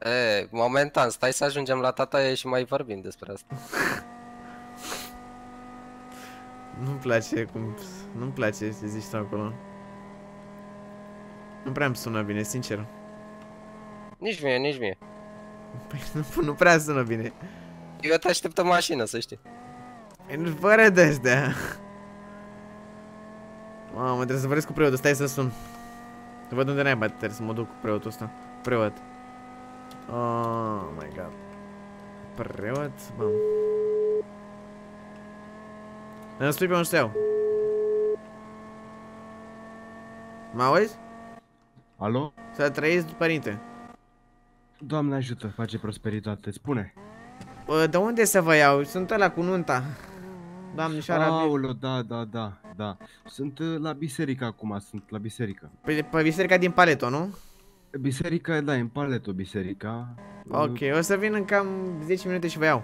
E, momentan, stai să ajungem la tata și mai vorbim despre asta. nu-mi place cum... Nu-mi place ce zici tu acolo. Nu prea îmi sună bine, sincer. Nici mie, nici mie. Păi nu, prea sună bine. Eu te aștept o mașină, să știi. În fără de astea. Mamă, trebuie să vorbesc cu preotul, stai să sun. Să văd unde naiba, trebuie să mă duc cu preotul ăsta. Preot. Oh my god. Preot, mamă. Îmi spui pe unde știu. Mă auzi? Alo? Să trăiesc, părinte. Doamne ajută, face prosperitate, spune. Bă, de unde să vă iau? Sunt ăla cu nunta. Doamnișoara... Aulă, da, da, da, da. Sunt uh, la biserică acum, sunt la biserică. Pe, păi, pe biserica din Paleto, nu? Biserica, da, în Paleto, biserica. Ok, o să vin în cam 10 minute și vă iau.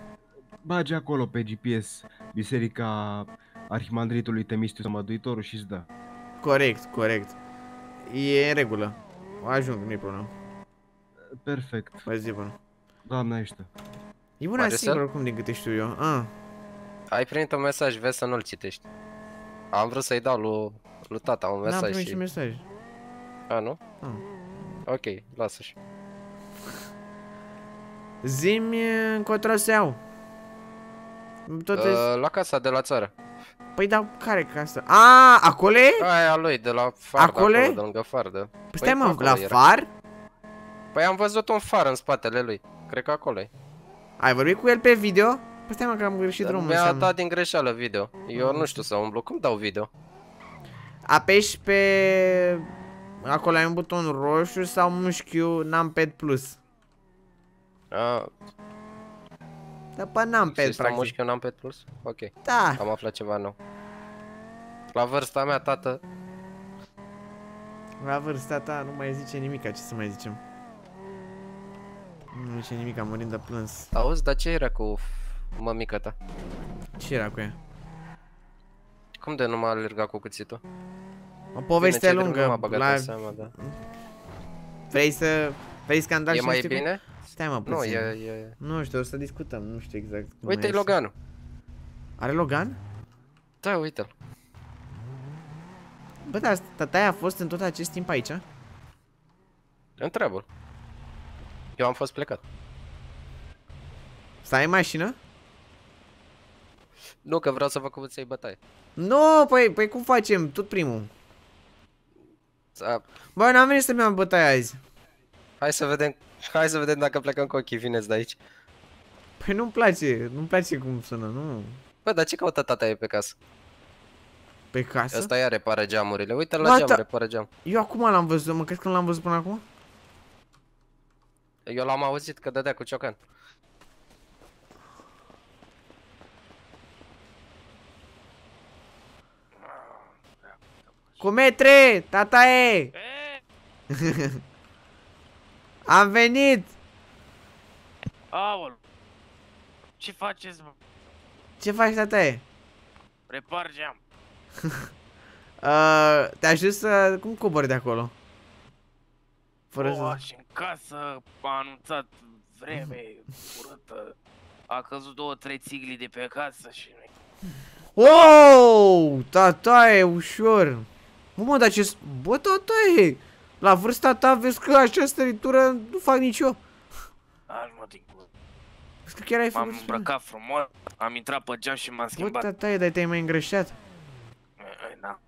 Bage acolo pe GPS biserica Arhimandritului Temistiu Sămăduitorul și-ți dă. Corect, corect. E în regulă. Ajung, nu-i problemă. Perfect. Mai zi, bun. Doamne, aiște. E bună singură oricum din câte știu eu. Ah. Ai primit un mesaj, vezi să nu-l citești. Am vrut să-i dau lui, lui tata un mesaj N-am primit și... mesaj. A, nu? Ah. Ok, lasă-și. Zi-mi uh, încotro să iau. Tot uh, la casa de la țară. Păi da, care casă? A, acolo e? Aia lui, de la fardă, acolo, acolo de lângă fardă. Păi, păi stai mă, la era. far? Păi am văzut un far în spatele lui. Cred că acolo e. Ai vorbit cu el pe video? Păi stai mă că am greșit Dar drumul Mi-a dat din greșeală video. Eu nu știu să umblu. Cum dau video? Apeși pe... Acolo ai un buton roșu sau mușchiu numpad plus. A... Da, pe numpad, practic. mușchiu numpad plus? Ok. Da. Am aflat ceva nou. La vârsta mea, tată... La vârsta ta nu mai zice nimic, ce să mai zicem. Nu zice nimic, am murit de plâns. Auzi, dar ce era cu mămica ta? Ce era cu ea? Cum de nu m-a alergat cu cuțitul? O poveste bine, lungă, la... Seama, da. Vrei să... Vrei scandal e și mai bine? Cu... Stai mă puțin. Nu, e, e... nu știu, o să discutăm, nu știu exact Uite-i Loganul. Are Logan? Da, uite-l. Bă, dar tataia a fost în tot acest timp aici? Întreabă-l. Eu am fost plecat. Stai în mașină? Nu, că vreau să vă cum să-i bătaie. Nu, păi, păi cum facem? Tot primul. Da. Bă, n-am venit să-mi am bătaie azi. Hai să vedem, hai să vedem dacă plecăm cu ochii vineți de aici. Păi nu-mi place, nu-mi place cum sună, nu. Bă, dar ce caută tata e pe casă? Pe casă? Asta ea repară geamurile, uite la Bata... geam, repară geam. Eu acum l-am văzut, mă, crezi că nu l-am văzut până acum? Eu l-am auzit că dădea cu ciocan. Cu metre, e? Am venit! Aul! Ce faceți, bă? Ce faci, e? Repar geam. uh, te ajut să... cum cobori de acolo? Fără o, să acasă, a anunțat vreme urâtă, a căzut două, trei țigli de pe casă și noi. Wow! Tataie, ușor! Mă, mă, dar ce... Bă, tataie! La vârsta ta vezi că această ritură nu fac nicio. Ai, mă din Vezi că chiar ai făcut M-am îmbrăcat frumos, am intrat pe geam și m-am schimbat. Bă, tataie, dar te-ai mai îngreșat. Eh, eh, da.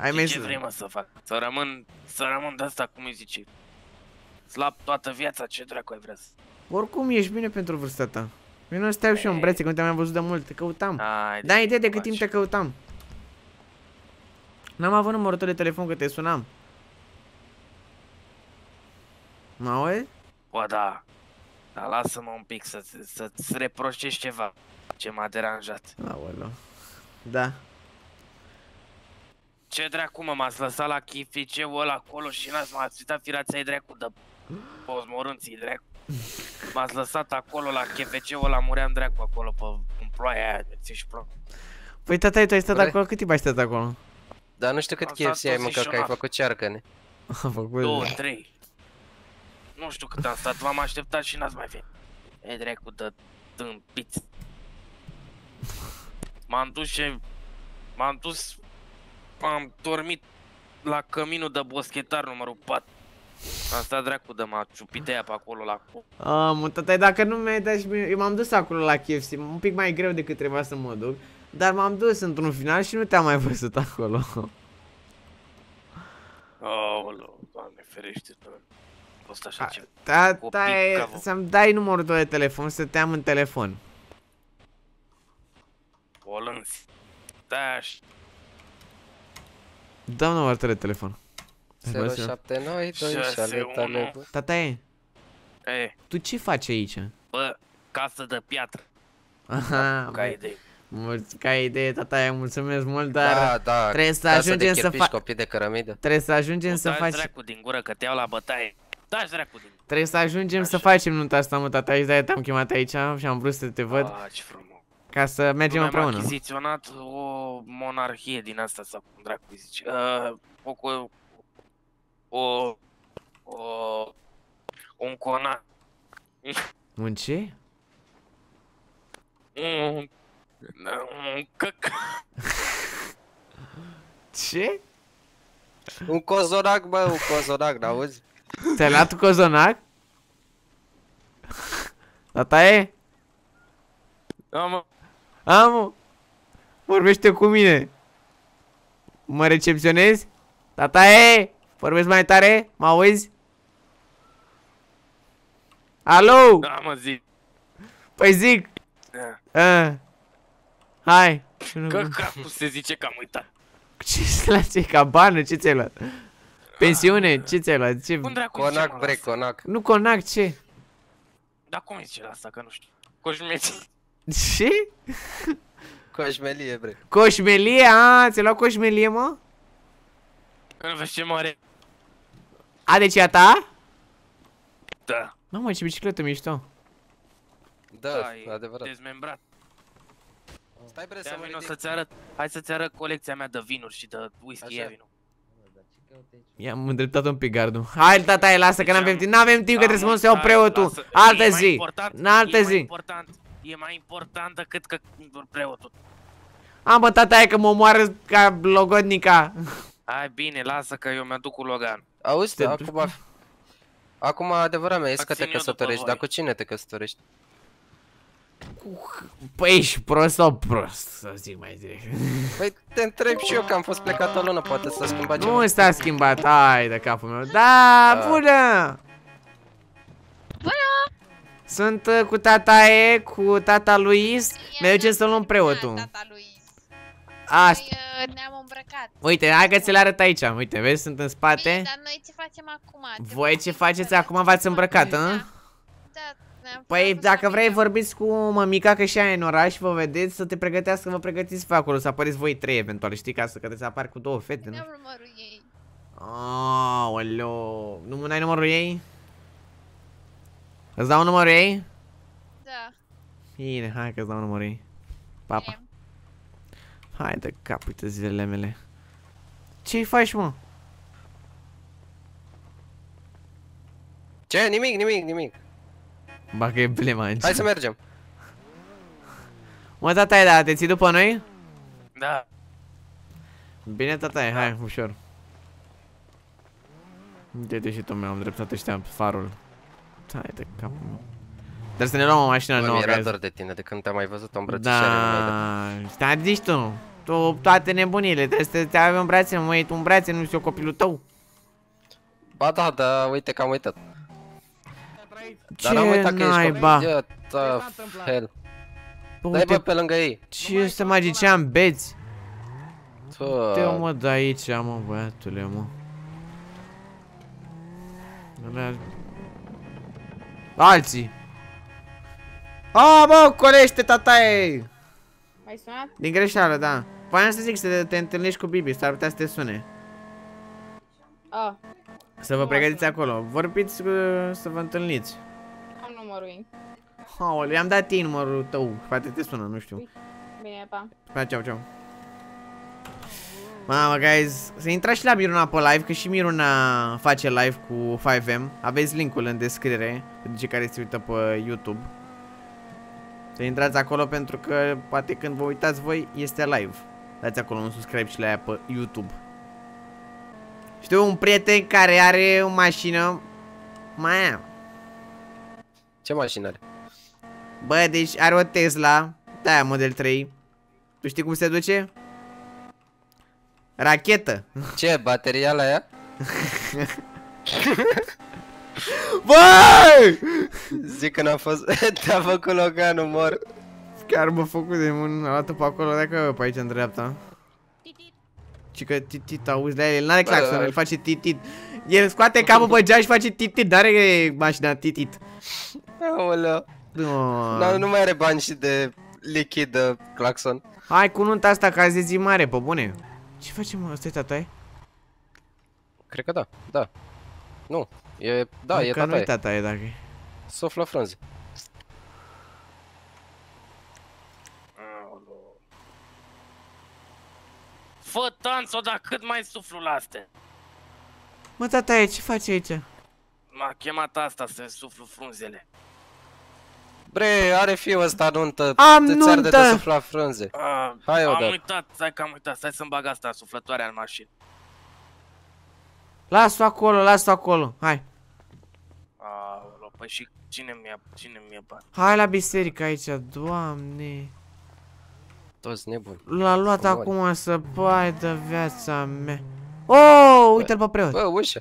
Ai mai ce vrei mă să fac? Să rămân, să rămân de asta, cum îi zice, Slab toată viața, ce dracu ai vrea Oricum ești bine pentru vârsta ta. Eu nu stau și eu în brațe, că nu te-am mai văzut de mult, te căutam. Da, idee de cât timp te căutam. N-am avut numărul tău de telefon că te sunam. Mă auzi? Bă, da. Dar lasă-mă un pic să-ți să reproșești ceva ce m-a deranjat. Aolo Da. Ce dracu mă, m-ați lăsat la chificeul ăla acolo și n-ați m-ați uitat firația ai dracu de Poți morunții, dracu. M-ați lăsat acolo la KFC-ul ăla, muream dracu acolo pe în ploaia aia, ți și pro. Păi tata, tu ai stat Bre? Păi- acolo, cât timp ai stat acolo? Dar nu știu cât am KFC ai mâncat, că ai făcut cearcă, ne? Am făcut... Două, trei. Nu știu cât am stat, v-am așteptat și n-ați mai venit. E dracu de tâmpiți. M-am dus și... M-am dus... m Am dormit la căminul de boschetar numărul 4. Am stat dracu de m-a ciupit aia pe acolo la cu. Am, tata, dacă nu mi-ai dat și mie, eu m-am dus acolo la KFC, un pic mai greu decât trebuia să mă duc, dar m-am dus într-un final și nu te-am mai văzut acolo. Aolo, oh, doamne, ferește, Asta așa ce... Da, da, să-mi dai numărul tău de telefon, să te am în telefon. Polânsi. Da, Dă mi numărul tău de telefon noi, 2, 6, Taleb. Tataie, E, tu ce faci aici? bă, casă de piatră, Aha, ca bă, idee. Mult, ca idee, tataie, mulțumesc mult, dar Da, da, trebuie să casă ajungem de să chirpiși, copii de cărămidă. trebuie să ajungem să faci... dracu din gură că te iau la bătaie. Dați dracu din gură. Trebuie să ajungem să facem nunta asta, mă, tata, și de-aia te-am chemat aici și am vrut să te văd, A, ah, ce frumos. ca să mergem Lumea mi-a achiziționat o monarhie din asta sau dracu zici. zice. Uh, o, co- o, o, un conac. Un ce? Un, un căc. Ce? Un cozonac, bă, un cozonac, n-auzi? Ți-ai luat un cozonac? Tata e? Da, mă. A, Vorbește cu mine. Mă recepționezi? Tata e? Vorbesc mai tare? Mă auzi? Alo? Da, mă zic. Păi zic. Da. A. Hai. Că capul se zice că am uitat. Ce ți la ce? Ca bană? Ce ți-ai luat? Pensiune? Ah. Ce ți-ai luat? Ce? Conac, bre, conac. Nu conac, ce? Dar cum zice la asta? Că nu știu. Coșmelie. Ce? Coșmelie, bre. Coșmelie? A, ți-ai luat coșmelie, mă? Că nu vezi ce mare a, deci e a ta? Da. Mamă, ce bicicletă mișto. Da, da e adevărat. dezmembrat. Stai bre să mă ridic. să-ți arăt, hai să-ți arăt colecția mea de vinuri și de whisky Evinul. I-am îndreptat un pic gardul. Hai, tata, hai, lasă, că n-avem deci timp, n-avem timp, că trebuie să mă iau preotul. Altă zi, în altă zi. E mai important decât că preotul. Am bă, tata, hai că mă omoară ca logodnica. Hai, bine, lasă că eu mi-aduc cu Logan. Auzi, da, acum... Acum adevărat mea este că te căsătorești, dar cu cine te căsătorești? Păi ești prost sau prost, să zic mai direct Păi te întreb și eu că am fost plecat o lună, poate s-a schimbat ceva Nu s-a schimbat, ai de capul meu Da, ah. bună! Bună! Sunt uh, cu tata E, cu tata Luis, mergem să luăm preotul tata Asta. Uh, ne-am îmbrăcat. Uite, hai că ți l arăt aici. Uite, vezi, sunt în spate. Bine, dar noi ce facem acum? Voi ce faceți acum? V-ați îmbrăcat, da. hă? Da. Păi dacă vrei vorbiți cu mămica că și e în oraș, vă vedeți să te pregătească, vă pregătiți pe acolo, să apăreți voi trei eventual, știi, ca să că să apar cu două fete, nu? numărul ei. Aoleo, nu ai numărul ei? Îți dau numărul ei? Da. Bine, hai că îți dau numărul ei. Papa. Hai de cap, uite zilele mele. Ce-i faci, mă? Ce? Nimic, nimic, nimic. e blema aici. Hai să mergem. Mă, tataie, da, te ții după noi? Da. Bine, tataie, da. hai, ușor. Uite-te și tu, mi-am dreptate și farul. Hai de cap. mă. Dar să ne luăm o mașină nouă. Mi-era dor de tine, de când te-am mai văzut o îmbrățișare. Da, stai zici tu. Tu, toate nebunile, trebuie să te avem în brațe, măi, tu în brațe, nu știu copilul tău. Ba da, da, uite că am uitat. Ce Dar am uitat că ești copil, hell. Dai bă pe lângă ei. Ce să magician beți? Uite mă de aici, mă băiatule, mă. Alții. A, mă, colește, tataie! Ai sunat? Din greșeală, da. Păi să zic să te, te întâlnești cu Bibi, s-ar putea să te sune. A. Să vă pregătiți acolo. Vorbiți uh, să vă întâlniți. Am numărul ei. Oh, i-am dat ei numărul tău. Poate te sună, nu știu. Bine, pa. Pa, ceau, ceau. Mamă, guys, să intrați și la Miruna pe live, că și Miruna face live cu 5M. Aveți linkul în descriere, pentru cei care se uită pe YouTube. Să intrați acolo pentru că poate când vă uitați voi este live. Dați acolo un subscribe și la aia pe YouTube. Știu un prieten care are o mașină. Mai am. Ce mașină are? Bă, deci are o Tesla. Da, Model 3. Tu știi cum se duce? Rachetă. Ce, bateria la ea? Băi! Zic că n-a fost... Te-a făcut Loganul, mor. Chiar m-a făcut de mun, arată pe acolo, dacă pe aici în dreapta. Ci că titit, auzi la el, n-are claxon, el face titit. El scoate capul pe geam și face titit, dar are mașina titit. Aoleu. No. Nu mai are bani și de lichid claxon. Hai cu nunta asta ca azi zi mare, pe bune. Ce facem, mă? Asta e Cred că da, da. Nu, E, da, Încă e tataie. nu tataie dacă e. Sofla frunze. Fă tanțo, dar cât mai suflu la astea. Mă, tataie, ce faci aici? M-a chemat asta să mi suflu frunzele. Bre, are fiul ăsta nuntă, am te nuntă. de sufla frunze. A, Hai am odată. uitat, stai că am uitat, stai să-mi bag asta, suflătoarea în mașină. Las-o acolo, las-o acolo, hai. Aolo, păi și cine mi-a, cine mi-a bat? Hai la biserică aici, doamne. Toți nebuni. L-a luat acum să pai de viața mea. Oh, uite-l pe preot. Bă, ușa.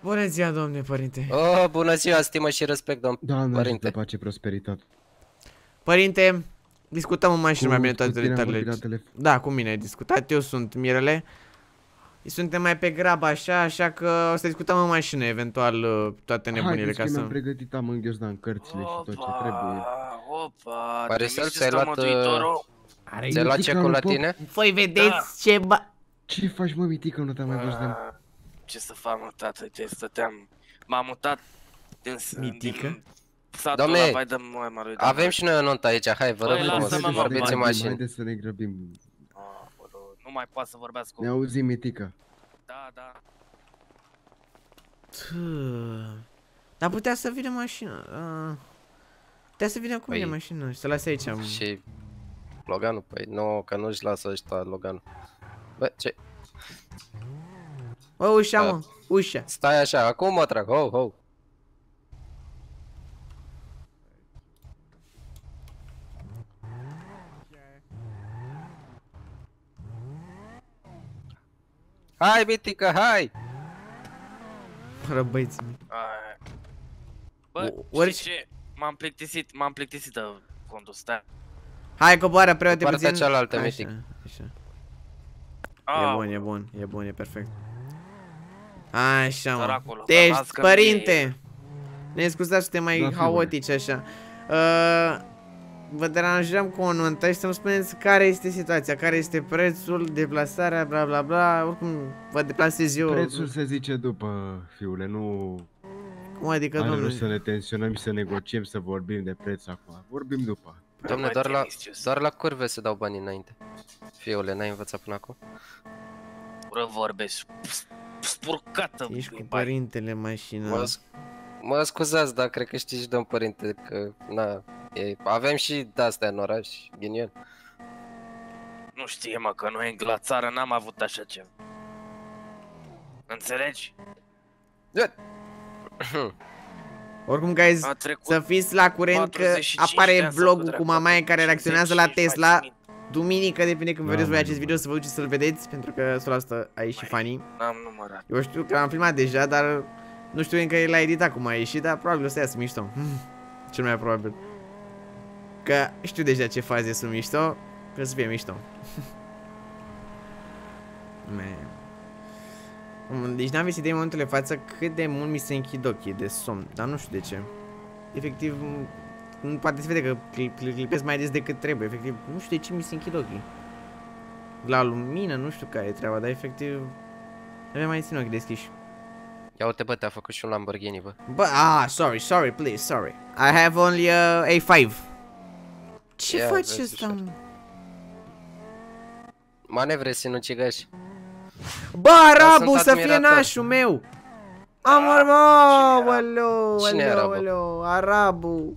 Bună ziua, domnule părinte. Oh, bună ziua, stimă și respect, domn da, părinte. ajută pace, prosperitate. Părinte, Discutăm în mașină mai bine toate detaliile. Da, cu mine ai discutat, eu sunt Mirele. Suntem mai pe grabă așa, așa că o să discutăm în mașină eventual uh, toate nebunile deci ca să... mi-am pregătit am în cărțile și tot ce trebuie. Opa, trebuie să ți-ai Ți-ai luat uh, cecul la tine? Voi păi, vedeți da. ce ba... Ce faci mă, mitică, nu te-am mai văzut Ce să fac mă, tată, ce stăteam... M-am mutat Mitică? satul Doamne, Avem și noi o notă aici, hai, vă rog păi, vorbiți în mașină. Haideți să ne grăbim. nu mai poate să vorbească. Ne auzim, Mitica. Da, da. Dar putea să vină mașina. Uh, putea să vină cu mine păi, mașina și să lase aici. Am... Și Loganul, păi nu, că nu-și lasă ăștia Loganul. Bă, ce? O, ușa, mă, da. ușa. Stai așa, acum mă trag, ho, ho. Hai, Mitică, hai! Fără băieți Bă, Ori... ce? M-am plictisit, m-am plictisit de condus, stai Hai, coboară, preote puțin Partea cealaltă, Mitic Așa, așa ah. E bun, e bun, e bun, e perfect Așa, mă Te ești, părinte! Ne scuzați, suntem mai da, haotici, așa Uh, vă deranjăm cu o nuntă și să-mi spuneți care este situația, care este prețul, deplasarea, bla bla bla, oricum vă deplasez eu. Prețul se zice după, fiule, nu... Cum adică, Are domnule? să ne tensionăm și să negociem, să vorbim de preț acum, vorbim după. Domnule, doar la, doar la curve se dau bani înainte. Fiule, n-ai învățat până acum? Ură vorbesc, spurcată! Ești cu părintele mașină. Mă, mă scuzați, dar cred că știi și domn părinte că, na, E, avem și de-astea în oraș, ghinion. Nu știe, mă, că noi în glațară n-am avut așa ceva. Înțelegi? Oricum, guys, să fiți la curent că apare vlogul cu mamaie care reacționează la Tesla. Duminică, depinde când vedeți voi acest video, să vă duceți să-l vedeți, pentru că asta a și fanii. N-am numărat. Eu știu că am filmat deja, dar nu știu încă el a editat cum a ieșit, dar probabil o să iasă mișto. Cel mai probabil. Că știu deja ce faze sunt mișto Că să fie mișto Man. Um, deci n-am visit de momentul de față cât de mult mi se închid ochii de somn Dar nu știu de ce Efectiv Poate se vede că clipesc mai des decât trebuie Efectiv nu știu de ce mi se închid ochii La lumină nu știu care e treaba Dar efectiv Trebuie mai țin ochii deschiși Ia uite bă, te-a făcut și un Lamborghini bă Bă, ah, sorry, sorry, please, sorry I have only uh, a A5 ce Ia, faceți, doamne? Manevre sinucigași. Bă, Rabu, să fie nașul meu! Am urmă, alo, alo, alo, Arabu.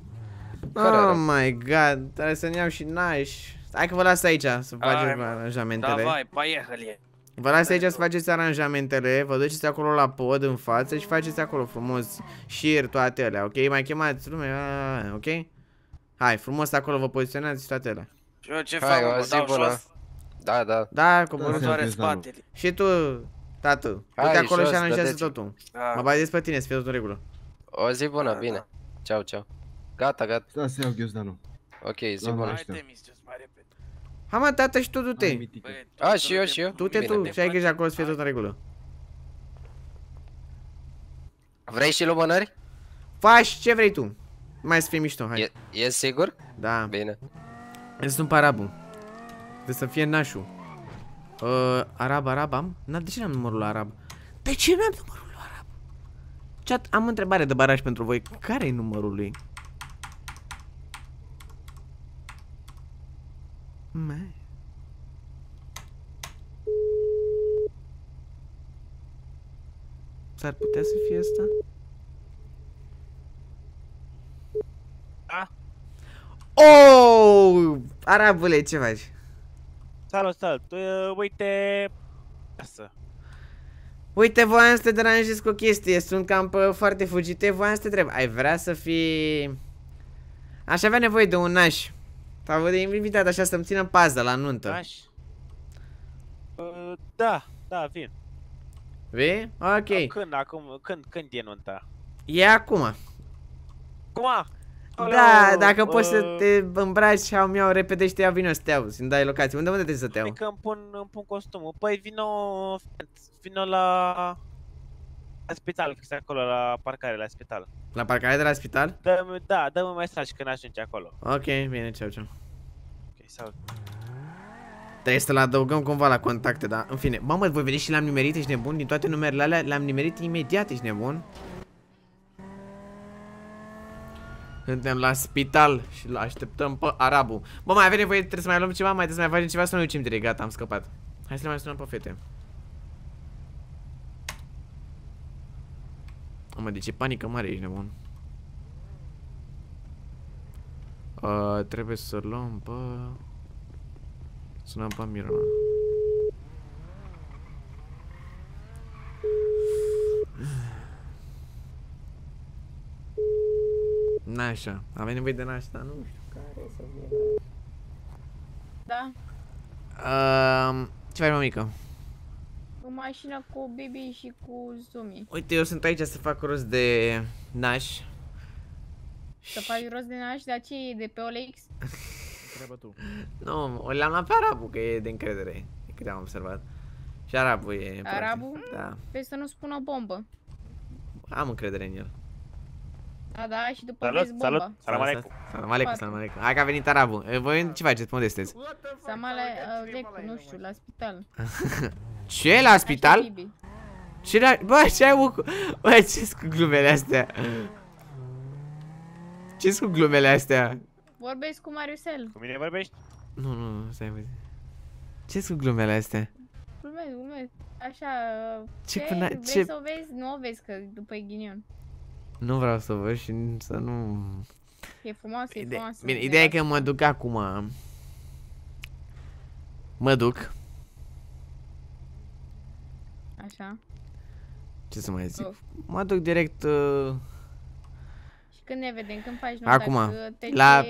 Oh my god, trebuie să-mi iau și naș. Hai că vă las aici să faceți aranjamentele. Давай, da, поехали. Vă las aici să faceți aranjamentele, vă duceți acolo la pod în față și faceți acolo frumos șir toate alea, ok? Mai chemați lumea, ok? Hai, frumos acolo vă poziționați și toate alea. Și eu ce fac, mă dau bună. jos? Da, da. Da, coborâți. spatele. Și tu, tatu, uite acolo jos, și anunțează deci. totul. Da. Mă bazez pe tine să fie totul în regulă. O zi bună, da, bine. Da. Ceau, ceau. Gata, gata. Da, să iau ghiozdanul. Ok, zi bună. Hai, Temis, mai repede. Hai mă, tata, și tu du-te. A, ah, și eu, și eu. Du-te tu și ai grijă acolo să fie tot în regulă. Vrei și lumânări? Faci ce vrei tu. Mai să fie mișto, hai. E, e sigur? Da. Bine. Este un parabun de să fie nașul. Uh, arab, arab am? Na, de ce n-am numărul la arab? De ce n-am numărul la arab? Chat, am întrebare de baraj pentru voi. Care-i numărul lui? Mai. S-ar putea să fie asta? Da? Oh! Arabule, ce faci? Salut, salut. Uh, uite... Asta. Uite, voiam să te deranjez cu o chestie. Sunt cam uh, foarte fugite. Voiam să te treb. Ai vrea să fii... Aș avea nevoie de un naș. Te-am de invitat așa să-mi țină pază la nuntă. Naș? Uh, da, da, vin. Vii? Ok. Da, când, acum, când, când e nunta? E acum. Acum? da, dacă uh, poți să te îmbraci și mi-au repede și te iau vino să te iau, să-mi dai locație. Unde, unde trebuie să te iau? Adică că îmi pun, îmi pun costumul. Păi vino, vino la, la spital, fix acolo, la parcare, la spital. La parcare de la spital? Da, da, dă-mi un mesaj când ajungi acolo. Ok, bine, ceau, ceau. Ok, salut. Da, trebuie să-l adăugăm cumva la contacte, da. În fine, mamă, voi vedeți și l-am nimerit, ești nebun? Din toate numerele alea, l-am nimerit imediat, ești nebun? Suntem la spital și la așteptăm pe arabul. Bă, mai avem nevoie, trebuie să mai luăm ceva, mai trebuie să mai facem ceva să nu ucim direct. Gata, am scăpat. Hai să le mai sunăm pe fete. Mă, de ce panică mare, ești nebun. Uh, trebuie să luăm pe... Sunăm pe Mirona. Nașa. Avem nevoie de nașa, dar nu știu care să fie. Da. Uh, ce faci, mămică? O mașină cu Bibi și cu Zumi. Uite, eu sunt aici să fac rost de naș. Să faci rost de naș? Dar ce e? De pe OLX? Treaba tu. Nu, l-am luat pe arabul, că e de încredere. E cât am observat. Și arabul e... Arabul? Da. Pe să nu spună bombă. Am încredere în el. Da, da, și după salut, vezi salut, bomba. Salam aleikum. Salam aleikum, salam aleikum. Hai că a venit tarabul. Eh, voi ce faceți? Pe unde sunteți? Salam aleikum, uh, nu știu, la spital. ce? La spital? Ce la... Bă, ce ai bucu... Bă, ce cu glumele astea? ce cu glumele astea? Vorbești cu Mariusel. Cu mine vorbești? Nu, nu, nu, stai puțin. ce cu glumele astea? Glumezi, glumezi. Așa... Ce, ce până... Vrei să o vezi? Nu o vezi, că după e ghinion. Nu vreau să văd și să nu... E frumos, e Ide frumos. Bine, ideea e că mă duc acum. Mă duc. Așa. Ce să mai zic? Of. Oh. Mă duc direct... Uh... Și când ne vedem? Când faci nota? Acum, La...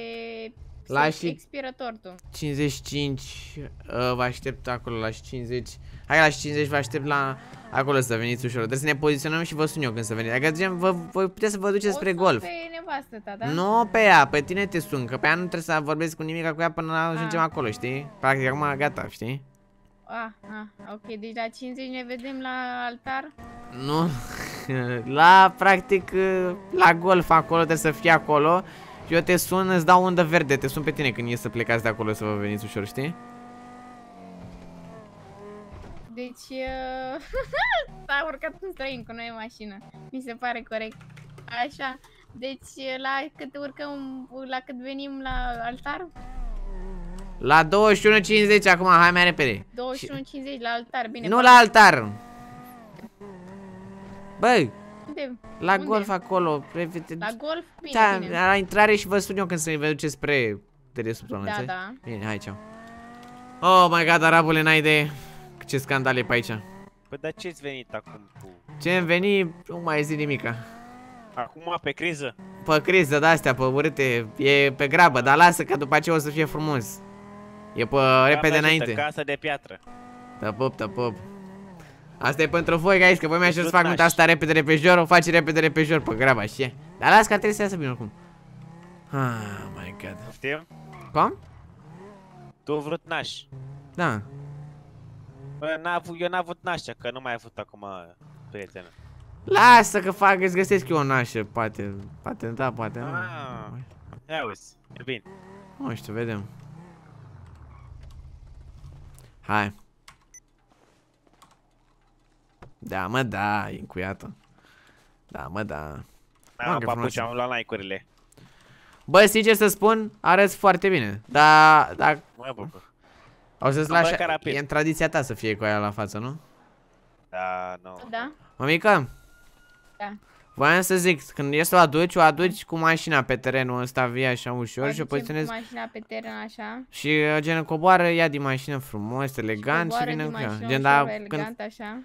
la... și La tortul. 55 uh, vă aștept acolo la 50 Hai la 50 vă aștept la acolo să veniți ușor. Trebuie să ne poziționăm și vă sun eu când să veniți. Dacă zicem, vă, vă puteți să vă duceți spre golf. pe ta, da? Nu pe ea, pe tine te sun, că pe ea nu trebuie să vorbesc cu nimic cu ea până la ajungem ah. acolo, știi? Practic, acum gata, știi? Ah, ah, ok, deci la 50 ne vedem la altar? Nu, la, practic, la golf acolo, trebuie să fie acolo. Eu te sun, îți dau undă verde, te sun pe tine când e să plecați de acolo să vă veniți ușor, știi? Deci... Uh, s-a urcat un străin cu noi mașină. Mi se pare corect. Așa. Deci la cât urcăm, la cât venim la altar? La 21.50 acum, hai mai repede. 21.50 la altar, bine. Nu la altar. Băi. Unde? La Unde? golf acolo. Prefete. La golf? Bine, da, bine. la intrare și vă spun eu când să vă duce spre de Da, da. Bine, hai, ceau. Oh my god, arabule, n-ai idee ce scandal e pe aici. Păi dar ce-ți venit acum cu... Ce-mi venit, nu mai zi nimica. Acum pe criză? Pe criză de-astea, pe urâte, e pe grabă, dar lasă că după aceea o să fie frumos. E pe repede înainte. Casa de piatră. Tăpup, da, tăpup. Da, asta e pentru voi, guys, că voi mi-aș să fac asta repede, repejor, o faci repede, repejor, pe graba, știe? Dar las că trebuie să iasă bine oricum. Ah, my god. Poftim? Cum? Tu vrut naș. Da. Bă, n-a eu n-am avut nașa, că nu mai ai avut acum prietenă. Lasă că fac, îți găsesc eu o nașă, poate, poate da, poate nu. Ah, ia uzi, e bine. Nu știu, vedem. Hai. Da, mă, da, e încuiată. Da, mă, da. Da, papuci, am luat like-urile. Bă, sincer să spun, arăți foarte bine. Da, da... Mă bucur. Au zis la așa, e în tradiția ta să fie cu aia la față, nu? Da, nu. Da? Mămică? Da. Voiam să zic, când ies o aduci, o aduci cu mașina pe terenul ăsta, vii așa ușor și o poziționezi... cu mașina pe teren așa. Și uh, gen coboară, ea din mașină frumos, elegant și, și vine cu ea. Gen, da, elegant, când... așa.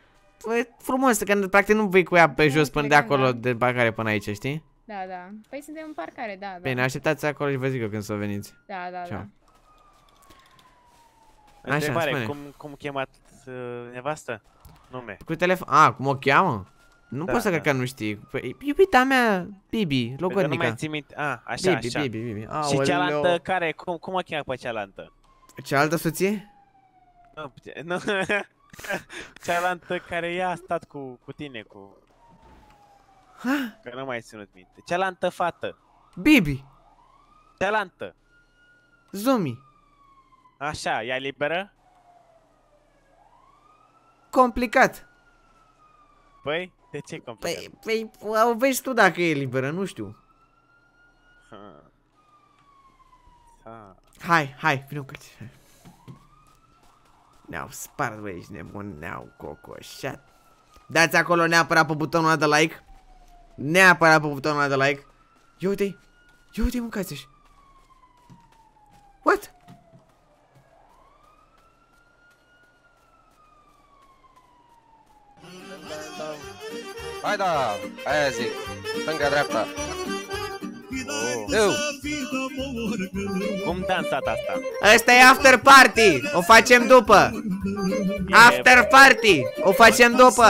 Păi, frumos, că practic nu vei cu ea pe nu jos până de acolo, da. de parcare până aici, știi? Da, da. Păi suntem în parcare, da, da. Bine, așteptați acolo și vă zic eu când să veniți. Da, da, da. Întrebare, cum, cum chemat uh, nevastă? Nume. Cu telefon. A, cum o cheamă? Nu da, pot să da. cred că nu știi. Păi, iubita mea, Bibi, logodnica. Păi, nu mai țin minte. A, așa, Bibi, așa. Bibi, Bibi. A, și cealaltă care, cum, cum o cheamă pe cealaltă? Cealaltă soție? Nu, nu. cealaltă care ea a stat cu, cu tine, cu... Ha? Că nu mai ținut minte. Cealaltă fată. Bibi. Cealaltă. Zumi Așa, ea liberă? Complicat. Păi, de ce complicat? Păi, păi o vezi tu dacă e liberă, nu știu. Ha. Ha. Hai, hai, vină cu tine. Ne-au spart, băi, ești nebun, ne-au cocoșat. Dați acolo neapărat pe butonul ăla de like. Neapărat pe butonul ăla de like. Ia uite-i, ia uite-i, mâncați-și. What? da, aia zic, stânga-dreapta. Eu. Cum dansat asta? Asta e after party, o facem după. After party, o facem după.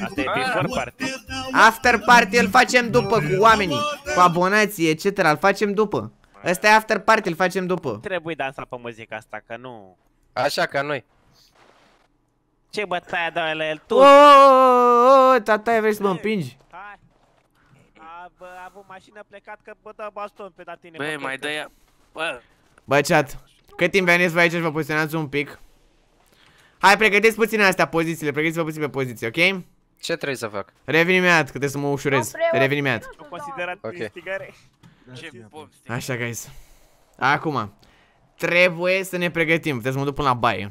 Asta e before party. After party îl facem după cu oamenii, cu abonații, etc. Îl facem după. Asta e after party, îl facem după. Trebuie dansat pe muzica asta, că nu... Așa ca noi ce bătaia de la el, tu? Ooooo, oh, oh, oh, tataia vrei să mă împingi? Hai. A, bă, a avut mașină plecat că bă, dă baston pe la tine. Băi, mai dă ea. Bă. Bă, chat, cât timp veniți voi aici și vă poziționați un pic? Hai, pregătiți puțin astea pozițiile, pregătiți-vă puțin pe poziții, ok? Ce trebuie să fac? Revin imediat, că trebuie să mă ușurez. Te revin imediat. O considerat okay. instigare. Așa, guys. Acum, trebuie să ne pregătim. Trebuie să mă duc până la baie.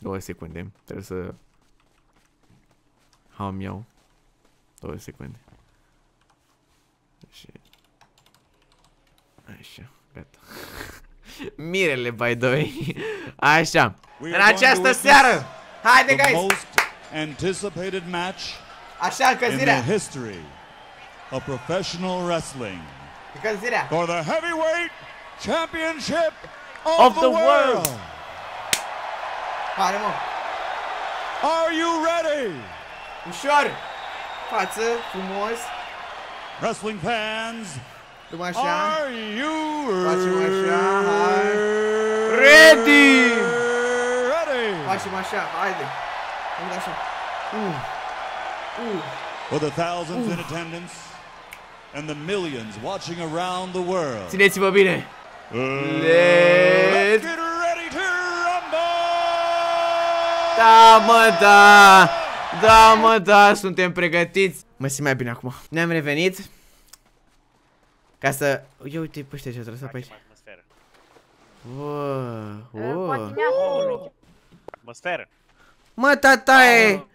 Două secunde. Trebuie să... Ham iau. Două secunde. Și... Așa, gata. Mirele, by the way. Așa. În această seară. Haide, guys! anticipated match Așa, încălzirea. in the history of professional wrestling. Încălzirea. For the heavyweight championship of, of the, the world. world. Paremo. Are you ready? Ușor. Față, frumos. Wrestling fans. Numai așa. Are you Facem așa, hai. Ready. Ready. Facem așa, haide. Uite așa. Uh. Uh. For the thousands uh. in attendance and the millions watching around the world. Țineți-vă bine. Uh. Let's get ready. Da-mă, da! Da, mă, da, suntem pregătiți Mă simt mai bine acum Ne-am revenit Ca să... Ia uite pe ăștia ce-a trăsat pe aici Wow, wow. Atmosferă Mă, tataie!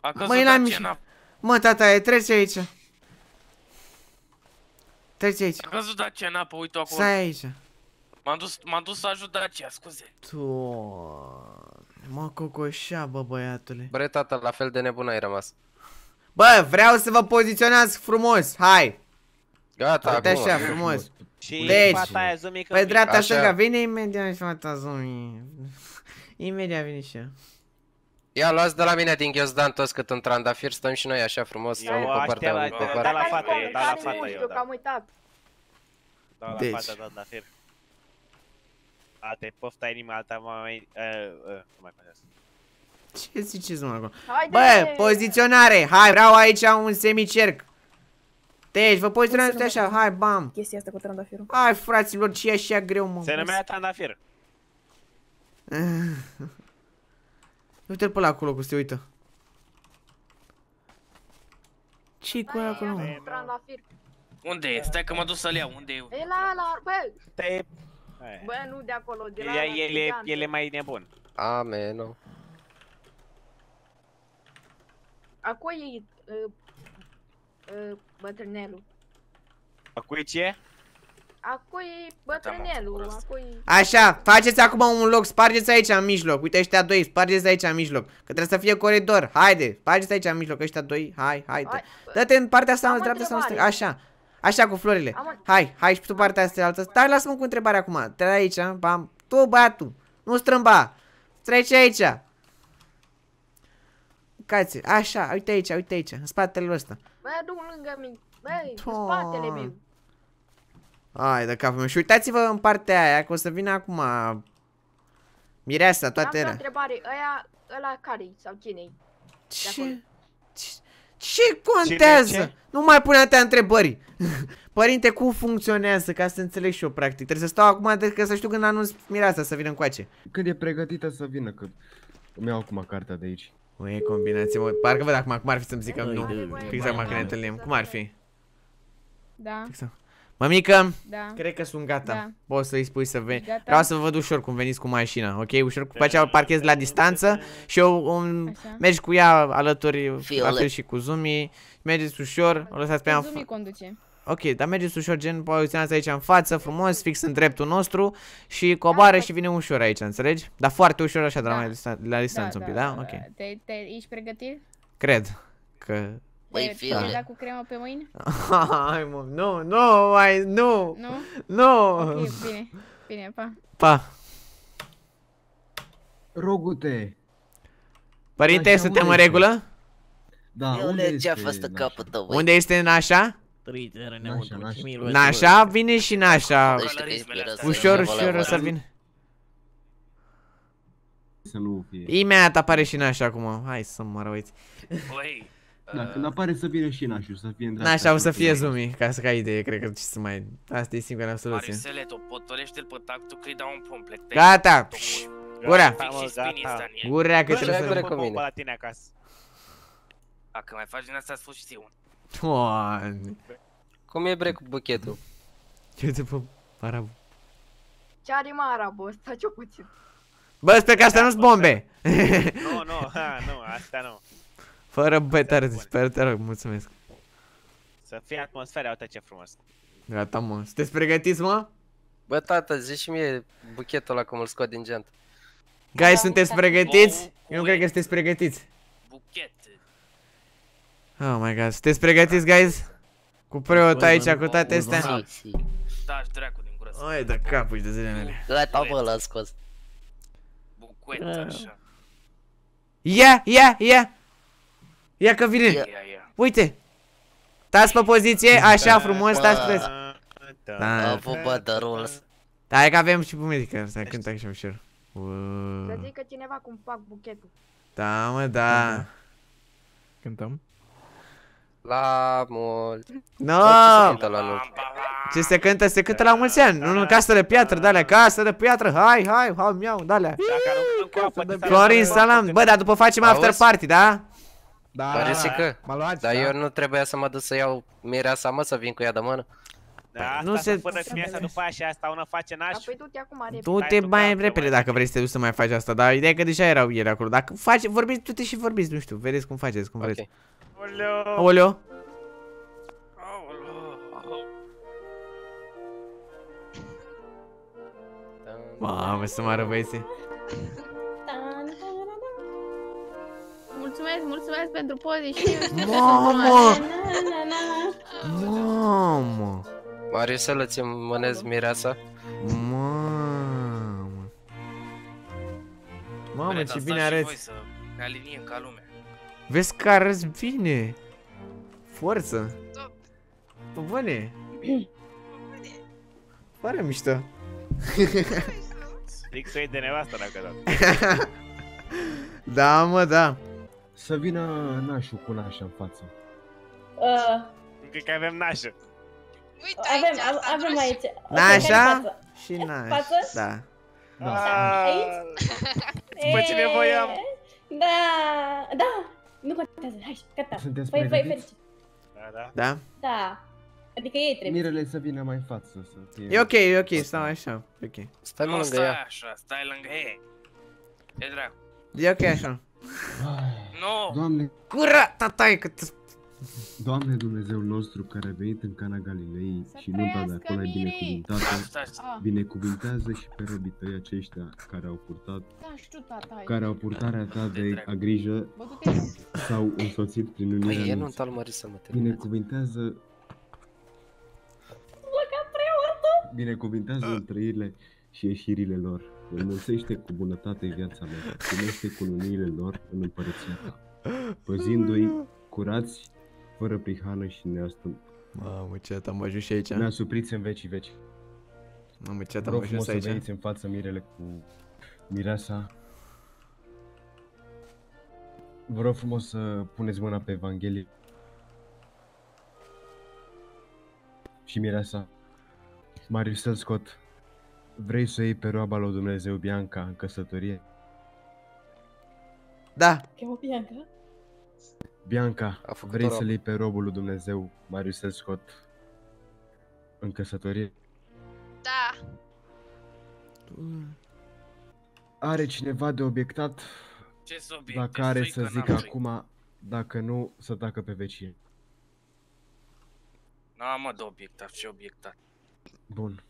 A căzut Măi, la Mă, tataie, trece aici Trece aici A căzut Dacia în apă, uite-o acolo Stai aici M-am dus, să ajut Dacia, scuze Doamne Mă cocoșea, bă, băiatule. Bre, tata, la fel de nebun ai rămas. Bă, vreau să vă poziționați frumos, hai! Gata, Uite acum. așa, frumos. deci, aia pe dreapta așa. așa. vine imediat și fata zumi. imediat vine și eu. Ia luați de la mine din ghiozdan toți cât un trandafir, stăm și noi așa frumos, eu unul pe partea, unul pe da, Da la da, da, da la da, da, da. Am uitat. Da da, deci. da, da a te pofta inima alta mai... Uh, uh, mai ce ziceți mă acolo? Bă, poziționare! Hai, vreau aici un semicerc! Deci, vă poziționați așa, hai, bam! Chestia asta cu trandafirul. Hai, fraților, ce e așa greu, mă? Se numea trandafir. Uite-l pe ăla acolo, cu se uită. Ce-i cu ăla acolo? Trandafir. Unde e? Stai că mă duc să-l iau, unde e? E la, ala, bă! Te Bă, nu de acolo, de la... El, el, el, el e mai nebun. Amen. Acu e uh, uh, bătrânelul. Acu e ce? Acu e bătrânelul, acu e... Așa, faceți acum un loc, spargeți aici în mijloc. Uite ăștia doi, spargeți aici în mijloc. Că trebuie să fie coridor, haide, spargeți aici în mijloc, ăștia doi, hai, haide. Dă-te în partea asta, în dreapta sau în stânga, așa. Așa, cu florile. Am... Hai, hai și tu partea asta altă. Stai, lasă-mă cu întrebarea acum. Treci aici, bam. Tu, băiatul, nu strâmba. Trece aici. Cați, așa, uite aici, uite aici, în spatele ăsta. Bă, nu lângă mine. Băi, în spatele meu. Ai de capul meu. Și uitați-vă în partea aia, că o să vină acum mireasa, toate era. Am o întrebare, ăia, ăla care sau cine Ce? Ce? Ce contează? ce? Nu mai pune atâtea întrebări. Părinte, cum funcționează? Ca să înțeleg și eu, practic. Trebuie să stau acum, de că să știu când anunț mireasa să vină încoace. Când e pregătită să vină, că îmi iau acum cartea de aici. O e combinație, mă. Parcă văd acum, cum ar fi să-mi că nu. Fix acum când ne întâlnim. Cum ar fi? Da. da. Mămică, da. cred că sunt gata. Da. Poți să-i spui să veni. Gata. Vreau să vă văd ușor cum veniți cu mașina, ok? Ușor, cu aceea parchez la distanță și eu um, mergi cu ea alături, la fel și cu Zumi. Mergeți ușor, o lăsați pe ea Zumi conduce. Ok, dar mergeți ușor, gen, poziționați aici în față, frumos, fix în dreptul nostru și da, coboară da, și vine ușor aici, înțelegi? Dar foarte ușor așa, da. de la, da. la distanță da, un da, pic, da? da? Ok. Te, te, ești pregătit? Cred că Păi fi Te cu crema pe mâini? Hai mă, nu, nu, mai, nu! Nu? Nu! Ok, bine, bine, pa! Pa! Rogute! Părinte, suntem în regulă? Da, unde este? a fost capul tău, băi. Unde este nașa? Nașa vine și nașa. Ușor, ușor o să vină. Imediat apare și nașa acum. Hai să mă răuiți. Băi. Da, când apare să vină și nașul, să fie îndreaptă. Nașa o să fie zumi, ca să ca idee, cred că ce să mai... Asta e singura soluție. Marisele, tu potolește-l pe tactul, că-i dau un pomplet. Gata! Gura! Gura că trebuie să... Gura cu la tine acasă. Dacă mai faci din asta, spus și ție Doamne! Cum e bre cu buchetul? Ce de pe arab. Ce are mă arabul ăsta, ce puțin? Bă, sper că astea nu-s bombe! Nu, nu, ha, nu, astea nu. Fără better, deci, sper, te rog, mulțumesc. Să fie atmosfera, uite ce frumos. Gata, mă. Sunteți pregătiți, mă? Bă, tata, zici și mie buchetul ăla cum îl scot din geantă. Guys, sunteți pregătiți? Eu nu cred că sunteți pregătiți. Buchet. Oh my god, sunteți pregătiți, guys? Cu preot aici, cu toate astea? Da, dracu din gură. Ai da, de capul și de zile mele. Gata, bă, l-a scos. Buchet, așa. Ia, ia, ia! Ia că vine. Ia, ia, Uite. Stați pe poziție, așa frumos, stați pe... Da, da. bă, de rules. Da, e că avem și pumedică, să cântăm și ușor. Să zică cineva cum fac buchetul. Da, mă, da. da. Cântăm? La mult. No! Ce se cântă se cântă? la mulți ani. Nu, nu, casă de piatră, de-alea, casă de piatră, hai, hai, hai, miau, de-alea. Florin, salam. Bă, dar după facem after party, da? Da, Parece că. M-a luat, dar da. eu nu trebuia să mă duc să iau mireasa mă să vin cu ea de mână. Da, păi, asta nu se... până când iasă după aia și asta una face naș. Apoi du-te acum repede. Du-te mai repede dacă vrei să te duci să mai faci asta, dar ideea e că deja erau ieri acolo. Dacă faci, vorbiți, du-te și vorbiți, nu știu, vedeți cum faceți, cum vreți. Oleo. Oleo. Mamă, să mă arăbăiese. mulțumesc, mulțumesc pentru poze și eu știu Mamă! Mamă! Are să lăți mânez mireasa? Mamă! Mamă, ce bine arăți! Ne aliniem ca lume. Vezi că arăți bine! Forță! Stop! bune! Pare mișto! iei de nevastă dacă da. da, mă, da să vină nașul cu nașa în față. Uh, Cred că avem nașa. Uite avem, aici, avem, avem aici. Nașa și naș. Da. Da. da. Aici? După ce Da, da. Nu contează, hai, gata. Sunteți păi, păi, Da, da. Da? Da. Adică ei trebuie. Mirele să vină mai în față. Să fie... E ok, e ok, stau așa. Ok. Stai nu lângă stai ea. așa, stai lângă ei. E drag. E ok așa. No! Doamne! Gura ta că te... Doamne Dumnezeu nostru care a venit în Cana Galilei Să și nunta de acolo ai binecuvântată, ah. binecuvântează și pe robii tăi aceștia care au purtat, da, știu, care au purtarea ta de a grijă sau însoțit prin unirea păi, nu să mă Binecuvintează Binecuvintează ah. întrăirile și ieșirile lor. Înmulțește cu bunătate viața lor, primește coloniile lor în împărăția ta, păzindu-i curați, fără prihană și neastum. Mamă, ce am ajuns și aici. Ne suprit în veci veci. Mamă, ce am ajuns aici. Vă în fața mirele cu mireasa. Vă rog frumos să puneți mâna pe Evanghelie. Și mireasa. Marius să-l scot Vrei să iei pe roaba lui Dumnezeu Bianca în căsătorie? Da. Chiamă Bianca? Bianca, A vrei să-l iei pe robul lui Dumnezeu, Marius Scott, în căsătorie? Da. Are cineva de obiectat? Ce care să zic acum, dacă nu, să tacă pe vecin. N-am de obiectat, ce obiectat. Bun.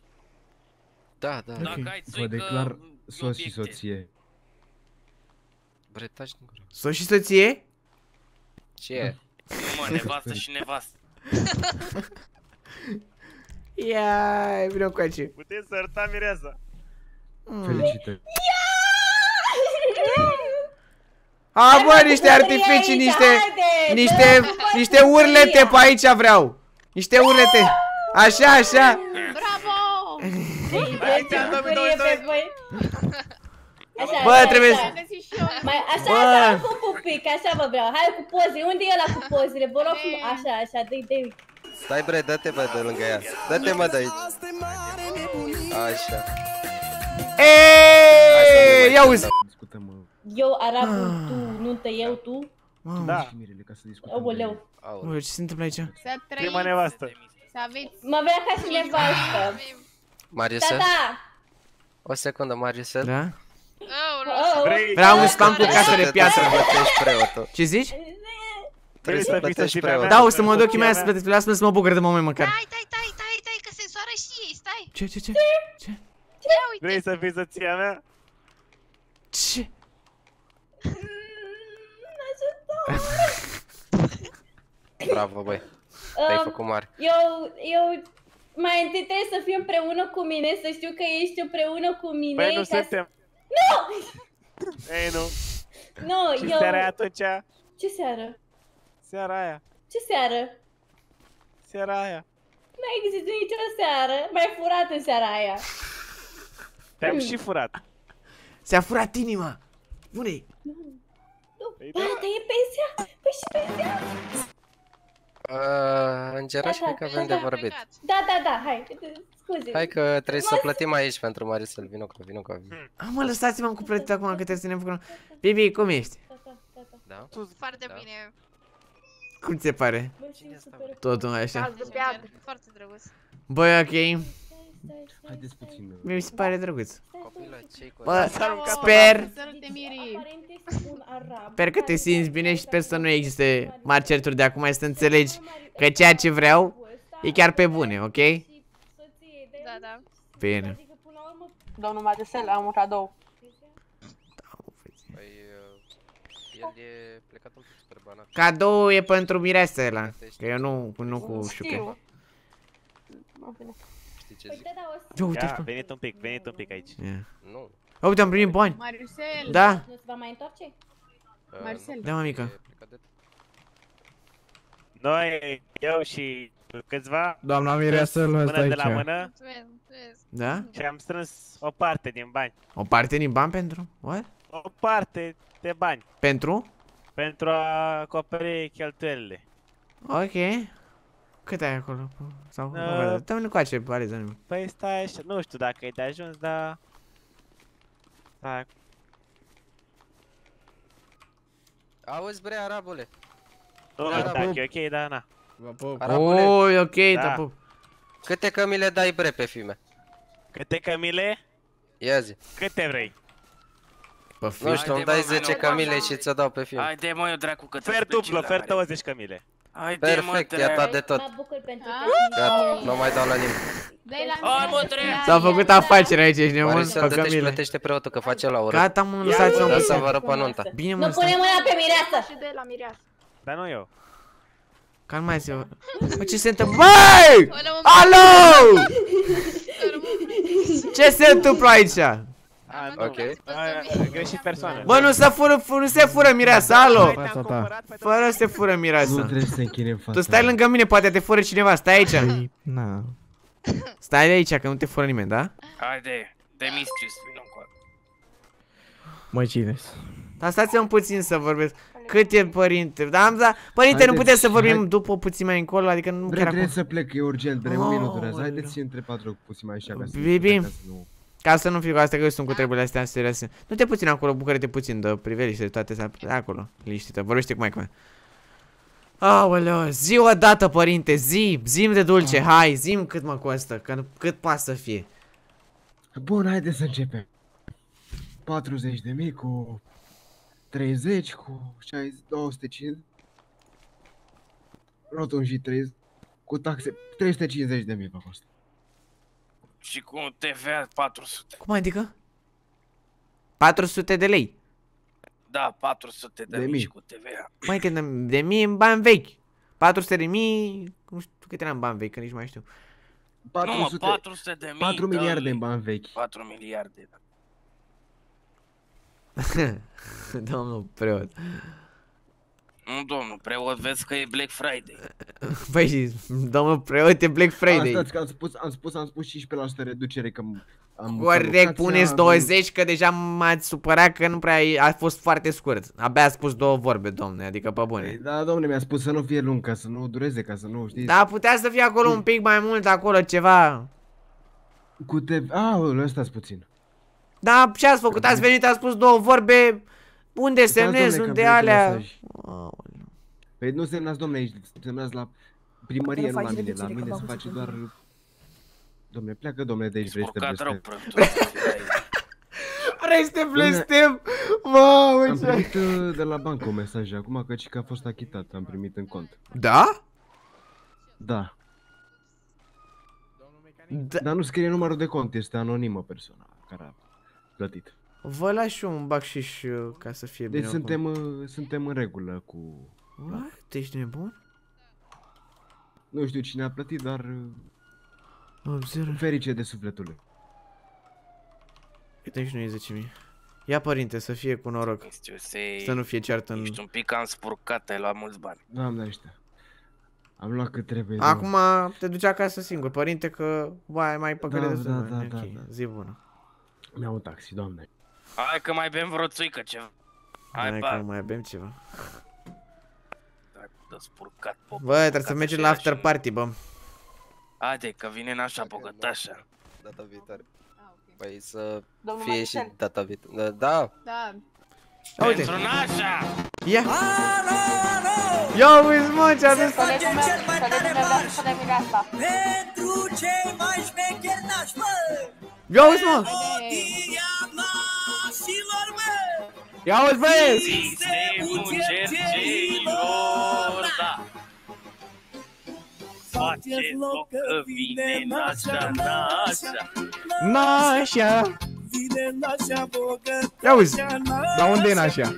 Da, da. Dacă okay. ai Vă declar soț și soție. Bretaș din gură. Soț și soție? Ce? Da. mă, nevastă și nevastă. Ia, vreau cu aici. Puteți să arta mireasa. Mm. Felicitări. A, bă, niște artificii, niște, niște, niște urlete pe aici vreau. Niște urlete. Așa, așa. Bravo. Aici am 2022! Așa, Bă, așa, trebuie așa. să... Mai, așa, Bă. așa, cu pupic, așa vă vreau. Hai cu poze, unde e ăla cu pozele? Vă rog așa, așa, dă-i, dă-i. Stai bre, dă-te bă de lângă ea. Dă-te mă de aici. Așa. Eee, ah. tu, eu, tu? da. aici? Să Mă Marisa? Da, da. O secundă, Marisa. Da? Vreau un stamp cu casă de piatră. Ce zici? Trebuie să plătești preotul. Da, o să mă duc imediat să plătești. lasă preot, să mă bucur de moment măcar. Stai, stai, stai, stai, stai, că se însoară și ei, stai. Ce, ce, ce? Ce? Vrei să fii soția mea? Ce? Mm, Ajută! Bravo, băi. Te-ai um, făcut mare. Eu, eu mai întâi trebuie să fii împreună cu mine, să știu că ești împreună cu mine. Păi nu suntem. Să... Nu! Ei, nu. Nu, Ce eu... seara atunci? Ce seara? Seara aia. Ce seara? Seara aia. Nu existat nicio seară. Mai furat în seara aia. Te-am și furat. S-a furat inima. Bune-i. Nu. Nu. Păi da. Arată, e pensia. Păi și pensia. Uh, în Geraș da, cred da, că avem da, de da. vorbit. Da, da, da, hai, scuze. Hai că trebuie să plătim aici pentru Marisol, vină cu vină cu hmm. Ah, mă, lăsați-mă cu plătit acum că trebuie să ne făcăm. Da. Bibi, cum ești? Da? da foarte da. bine. Cum ți se pare? Totul așa. Foarte drăguț. Băi, ok. Haideți puțin. Mi se pare drăguț. Bă, sper... Sper că te simți bine și sper să nu existe mari de acum și să înțelegi că ceea ce vreau e chiar pe bune, ok? Da, da. Bine. Domnul Madesel, am un cadou. Da, păi, uh, cadou e pentru mireasă ăla, că eu nu, nu cu șucă. Știu ce păi zic. Uite, da, o să... Ia, uite, venit un pic, venit un pic aici. Yeah. Nu. uite, am primit bani. Marcel. Da. Nu se va mai întoarce? Uh, Marcel. Da, mamica. Noi, eu și câțiva Doamna Mireasă îl Mână de la mână Da? Și am strâns o parte din bani O parte din bani pentru? What? O parte de bani Pentru? Pentru a acoperi cheltuielile Ok cât ai acolo? Sau uh, no. Dă-mi încoace, Aliza. Păi stai așa, nu știu dacă e de ajuns, dar... Stai. Auzi bre, arabule. Oh, da, da e ok, da, na. Vă Oh, e ok, da. te pup. Câte cămile dai bre pe filme? Câte cămile? Ia zi. Câte vrei? Pe film. Nu știu, îmi dai 10 cămile și ți-o dau pe film. Hai de mă, eu dracu că trebuie Fer duplă, fer 20 cămile. Hai Perfect, ia ta de tot. Da. Gata, nu mai dau la nimeni. Da, S-a făcut da. afacere aici, ești nebun? Marisa, dă și plătește preotul, că face la ură. Gata mă, lăsați-o în puțin. Lasă vă nunta. Bine mă, Nu pune mâna pe mireasă. Și de la mireasă. Dar nu eu. Calmați-vă. Bă, ce se întâmplă? Băi! Alo! Ce se întâmplă aici? Ah, ok. greșit persoană. Bă, nu se fură, nu se fură mireasa, alo! Fără să se fură mireasa. Nu trebuie să se închide fața. Tu stai lângă mine, poate te fură cineva, stai aici. Păi, na. Stai de aici, că nu te fură nimeni, da? Haide, te mistress, vină încoa. Mă, cine Dar stați-mi puțin să vorbesc. Cât e părinte? Da, am zis, Părinte, nu putem să vorbim hai... după puțin mai încolo, adică nu chiar trebuie acum. să plec, e urgent, trebuie oh, un minut durează. Haideți și între patru puțin mai așa Bibi. să ca să nu fiu asta că eu sunt cu da. treburile astea serioase. Nu te puțin acolo, bucură-te puțin de priveliște de toate astea. Acolo, liniștită, vorbește cu maică Aoleo, zi o dată, părinte, zi, zim de dulce, da. hai, zim cât mă costă, că, cât poate să fie. Bun, haide să începem. 40 de mii cu 30 cu 60, 250 rotunjit 30 cu taxe 350 de mii vă costă și cu TV 400. Cum adică? 400 de lei. Da, 400 de, de mii. mii și cu TV. Mai că de, de mii în bani vechi. 400 de mii, nu știu câte eram bani vechi, că nici mai știu. 400, nu, mă, 400 de mii. 4 miliarde da, în bani vechi. 4 miliarde, da. Domnul preot. Nu, domnul preot, vezi că e Black Friday. Băi, domnul preot, e Black Friday. Asta, am spus, am spus, am spus 15% reducere, că am... Corect, puneți 20, că deja m-ați supărat că nu prea a fost foarte scurt. Abia a spus două vorbe, domne, adică pe bune. Păi da, domne, mi-a spus să nu fie lung, ca să nu dureze, ca să nu, știi? Da, putea să fie acolo un pic mai mult, acolo ceva. Cu te... Ah, ăsta puțin. Da, ce ați făcut? Ați venit, ați spus două vorbe... Unde Uitați, semnezi, domne, unde alea... Păi nu semnați, domne, aici, semnați la primărie, nu la mine, la mine se face doar... Domne, pleacă, domne, de aici vrei să te blestem. Vrei să te blestem? Am primit uh, de la bancă un mesaj acum, căci că a fost achitat, am primit în cont. Da? Da. Da. Dar nu scrie numărul de cont, este anonimă persoana care a plătit. Vă las și un bacșiș uh, ca să fie deci bine Deci suntem, uh, suntem în regulă cu... What? Ești nebun? Nu știu cine a plătit, dar... Observ. Uh, ferice de sufletul sufletule. Uite nu e 10.000. Ia părinte, să fie cu noroc. să nu fie ceartă în... Ești un pic am spurcat, ai luat mulți bani. Doamne ăștia. Am luat cât trebuie. Acum doamne. te duci acasă singur, părinte, că vai, mai păcăle da, de da, da, okay. da, da, Zi bună. Mi-au un taxi, doamne. Hai că mai bem vreo țuică ceva. Hai, Hai că mai bem ceva. bă, trebuie să mergem la after party, bă. Haide, că vine nașa bogătașa. Data viitoare. Ah, păi să fie și data viitoare. Da. Da. Ia da. uite. Pentru nașa! Ia! Alo, uiți mă, ce-a dus! Să facem cel mai tare marș! Pentru cei mai șmecheri nași, bă! Ia uiți mă! Ia uite băieți! Se munceri da. Faceți loc că vine nașa, nașa Nașa Vine nașa bogătașa Ia uite, dar unde e nașa?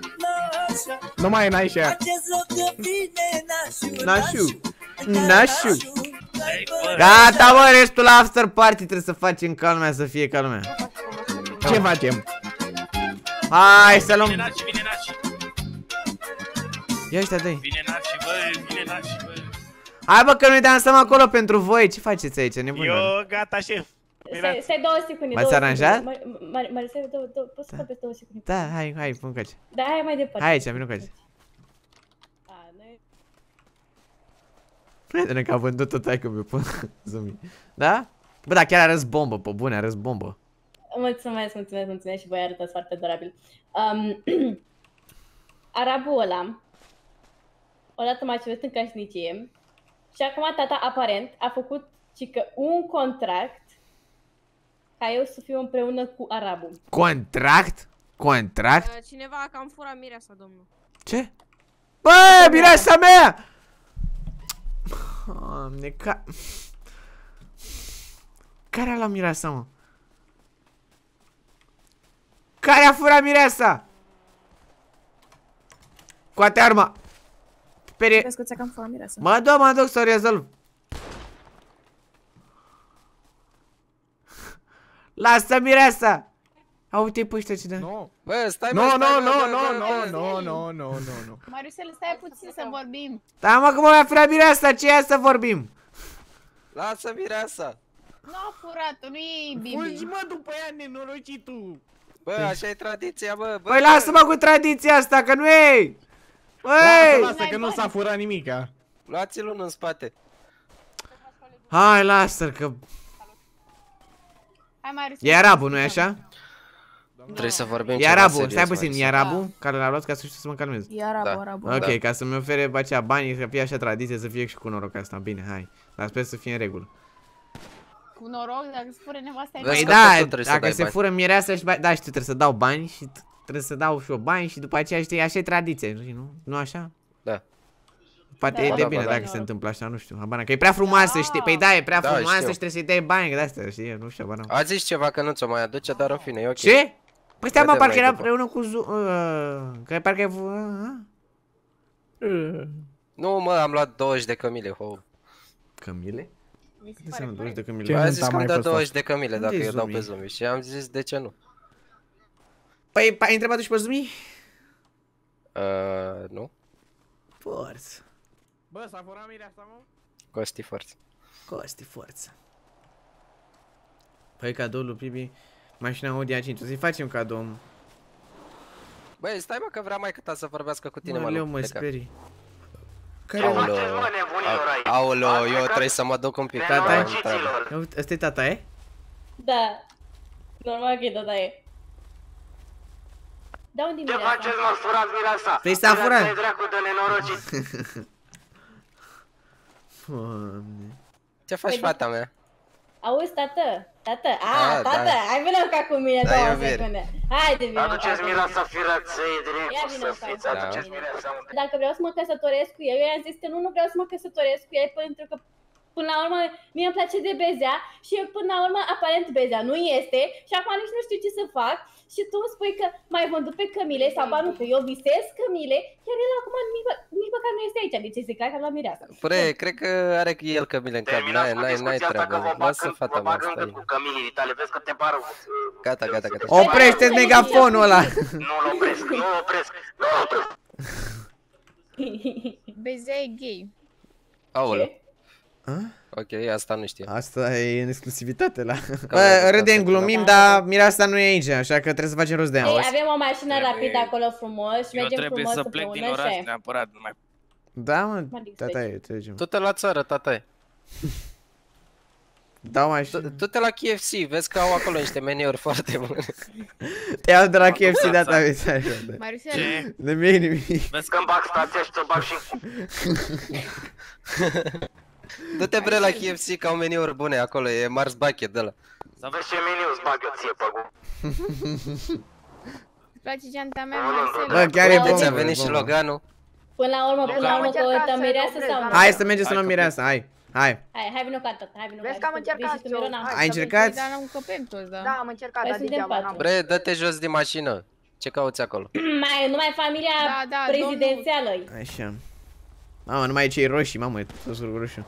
Nu mai e nașa Faceți loc că vine nașu Nașu Nașu Gata mă, restul la after party trebuie să facem calmea să fie calmea Ce facem? Hai să luăm... Vine Naci, vine Naci. Ia ăștia doi. Vine Naci, bă, vine Naci, bă. Hai bă că noi dansăm acolo pentru voi. Ce faceți aici, nebună? Eu gata, șef. Stai două secunde. M-ați aranjat? Marisel, poți să da. capeți două secunde. Da, hai, hai, pun căci. Da, hai mai departe. Hai aici, vină căci. Prietene că a vândut tot aia cum eu pun zombie. Da? Bă, dar chiar arăți bombă, pă bune, arăți bombă. Mulțumesc, mulțumesc, mulțumesc și voi arătați foarte dorabil. Um, arabul ăla, odată m-a cerut în casnicie și acum tata aparent a făcut că un contract ca eu să fiu împreună cu arabul. Contract? Contract? Uh, cineva a cam furat mireasa, domnul. Ce? Bă, mireasa mea! Oh, ca... Care a luat mireasa, mă? Care a furat mireasa? Coate arma. Pere... cam mireasa. Mă duc, mă duc să o rezolv. Lasă mireasa! A, uite-i pe ăștia ce dă. Nu, bă, stai, Nu, nu, nu, nu, nu, nu, nu, nu, nu, nu. Mariusel, stai puțin să vorbim. Da, mă, că mă mai furat mireasa, ce ia să vorbim? Lasă mireasa. Nu a furat-o, nu e Bibi. Fulgi, mă, după ea, nenorocitul. Bă, păi- așa e tradiția, bă, bă! Păi lasă-mă cu tradiția asta, că nu e! Băi! Lasă, lasă, că nu s-a furat nimica! Luați-l unul în spate! Hai, lasă-l, că... E arabul, nu-i așa? Trebuie să vorbim E arabu, stai puțin, e arabul care l-a luat ca să știu să mă calmez. E arabul, da. arabul. Ok, ca să-mi ofere aceea bani, să fie așa tradiție, să fie și cu noroc asta. Bine, hai. Dar sper să fie în regulă cu noroc, dacă se fură nevasta ai Păi da, dacă se fură mireasa și da, știu, trebuie să dau bani și trebuie să dau și eu bani și după aceea știi, așa e tradiție, nu? Nu așa? Da. Poate da, e de da, bine da, dacă da, se întâmplă așa, nu știu, habana, că e prea frumoasă, da. știi, păi da, e prea da, frumoasă știu. și trebuie să-i dai bani, că de-astea, știi, nu știu, habana. A zis ceva că nu ți-o mai aduce, dar în fine, e ok. Ce? Păi stai, mă, parcă era împreună cu Zu... Uh, că parcă e... Uh, uh. Nu, mă, am luat 20 de cămile, ho. Cămile? Mi se pare 20 de cămile? Aia zis că îmi dă 20 de cămile dacă eu dau pe zombie și am zis de ce nu. Păi ai întrebat și pe zombie? Aaaa, uh, nu. Forță. Bă, s-a furat mirea asta, mă? Costi forță. Costi forță. Păi cadou lui Pibi, mașina Audi A5, o să-i facem cadou. Băi, stai mă că vrea mai câta să vorbească cu tine, mă, mă, leu, mă sperii. Care aolo, Aolo eu trebuie să mă duc un pic. Tata e? Ăsta e tata e? Da. Normal că e tata e. Da unde Ce faceți mă furat mireasa? Păi s-a furat. Păi dracu de nenorocit. Ce faci păi fata mea? Auzi, tată, tată, a, a da. tată, da. ai venit ca cu mine da, două secunde. de vină. Aduceți mireasa firaței direct Ia vină, să fiți, aduceți da. mireasa. Dacă vreau să mă căsătoresc cu el, eu i-am zis că nu, nu vreau să mă căsătoresc cu el pentru că până la urmă, mie îmi place de bezea și până la urmă, aparent bezea nu este și acum nici nu știu ce să fac și tu îmi spui că mai vândut pe Cămile sau ba nu, că eu visez Cămile, chiar el acum nici, măcar nu este aici, deci este clar că am luat mireasa. Pre, da. cred că are el Cămile în cap, n-ai, n-ai, n-ai treabă, lasă fata mă asta. Vă Cu cămilii tale, vezi că te pară... Gata, gata, gata. Oprește megafonul ăla! Nu-l opresc, nu-l opresc, nu-l opresc! Bezea e gay. Aoleu. A? Ok, asta nu știu. Asta e în exclusivitate la... Bă, râdem, glumim, dar mira asta nu e aici, așa că trebuie să facem rost de ea. Ei, avem o mașină trebuie... rapidă acolo frumos, Eu mergem trebuie frumos să plec din oraș neapărat, nu mai... Da, mă, tata e, trecem. Tot la țară, tata e. Da, mai știu. Du-te la KFC, vezi că au acolo niște meniuri foarte bune. Te iau de la KFC de data viitoare. Ce? De mie nimic. Vezi că îmi bag stația și te bag și... Du-te bre la KFC ca au meniuri bune acolo, e Mars Bucket de la. Să vezi ce meniu îți bagă ție, păgu. Îți place geanta mea, Marcel? Bă, chiar e bombă. Ți-a deci, venit și Loganul. Până la urmă, până la urmă, căutăm mireasă sau nu? Hai să mergem să luăm mireasă, hai. Hai. Hai, hai vino ca tot, hai vino Vezi că am încercat Ai încercat? Păi, dar am căpem toți, da. Da, am încercat, păi dar degeaba. Bre, dă-te jos din mașină. Ce cauți acolo? Mai, numai familia da, da, prezidențială Așa. Mamă, numai cei roșii, mamă, e totul roșu.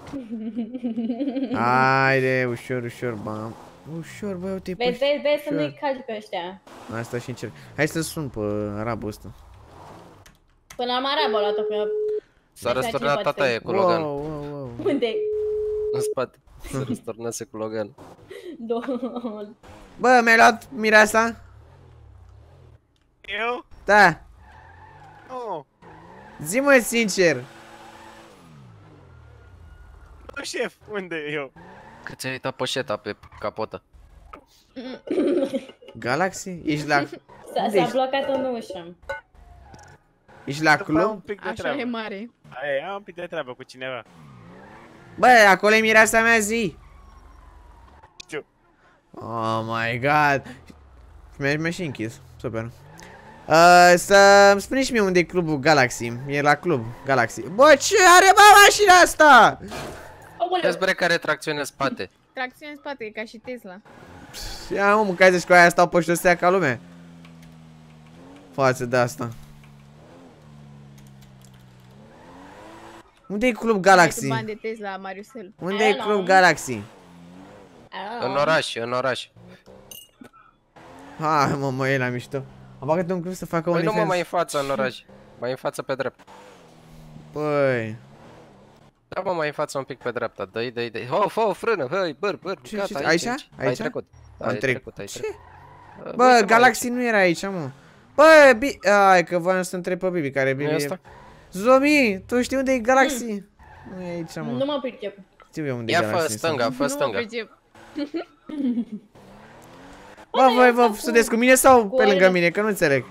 Haide, ușor, ușor, bam. Ușor, băi, uite, pe ușor vezi să nu-i calci pe ăștia. Asta și încerc. Hai să sun pe arabul ăsta. Până am arabul luat-o pe... S-a răstornat tata e cu Logan. unde -i? În spate. S-a răsturnat cu Logan. Bă, mi-ai luat mireasa? Eu? Da. Oh. Zi-mă sincer, șef, unde e eu? Că ți-ai uitat poșeta pe capotă. Galaxy? Ești la... S-a blocat în ușă. Ești la club? Așa e mare. Aia, am un pic de treabă cu cineva. Bă, acolo e mireasa mea zi. Știu. Oh my god. Mi-a mi și închis. Super. Uh, să-mi spune și mie unde e clubul Galaxy. E la club, Galaxy. Bă, ce are bă mașina asta? Vezi Despre care tracțiune în spate. Tracțiune în spate, e ca și Tesla. Pff, ia mă, mâncai zici cu aia stau pe șosea ca lume. Față de asta. Unde e Club Galaxy? Unde e Club Galaxy? În oraș, în oraș. Ha, mă, mă, e la mișto. Am băgat un club să facă păi un nu mă, mai în față în oraș. Mai în față pe drept. Păi... Treaba da, mai în față un pic pe dreapta, dă-i, dă-i, dă-i. Of, of, frână, hăi, băr, băr, ce, gata, ce, aici, aici, aici? Ai trecut, da, ai trecut, ai trecut. Ce? Bă, Galaxy nu era aici, mă. Bă, bi... Ai, că voiam să întreb pe Bibi, care Bibi e... Zomi, tu știi unde e Galaxy? Mm. Nu e aici, mă. Nu mă pricep. Știu eu unde Ia e Galaxy. Ia fă stânga, fă stânga. Nu mă Bă, voi vă sunteți cu mine sau pe lângă mine? Că nu înțeleg.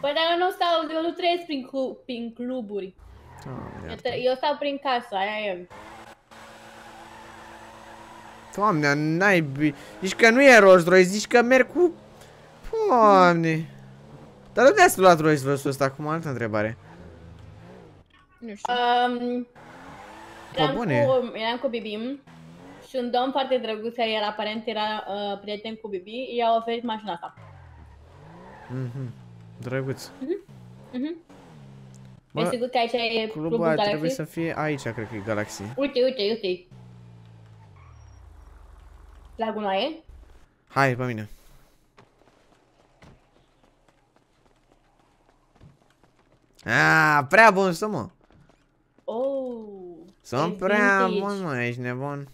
Păi dacă nu stau, eu nu trăiesc prin, prin cluburi eu stau prin casă, aia e. Doamne, n-ai... Zici că nu e Rolls Royce, zici că merg cu... Doamne... Dar unde ați luat Rolls Royce-ul ăsta? Acum altă întrebare. Nu știu. Um, eram, bune. Cu, eram cu Bibim și un domn foarte drăguț care era aparent era uh, prieten cu Bibi, i-a oferit mașina asta. Mhm, mm drăguț. Mhm, mm mhm. Mm Bă, e sigur că aici e clubul, Galaxy? trebuie să fie aici, cred că e Galaxy. Uite, uite, uite. La e? Hai, pe mine. Ah, prea bun sunt, mă. Oh. Sunt prea bun, mă, ești nebun.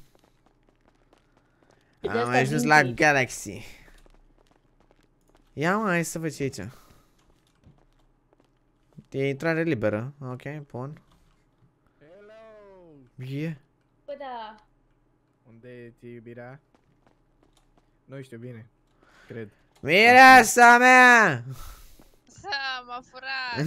Am ajuns la Galaxy. Ia, mă, hai să faci aici. E intrare liberă. Ok, bun. Hello! Yeah. Bă, da. Unde ți iubirea? Nu știu bine. Cred. Mireasa da. mea! Da, m-a furat.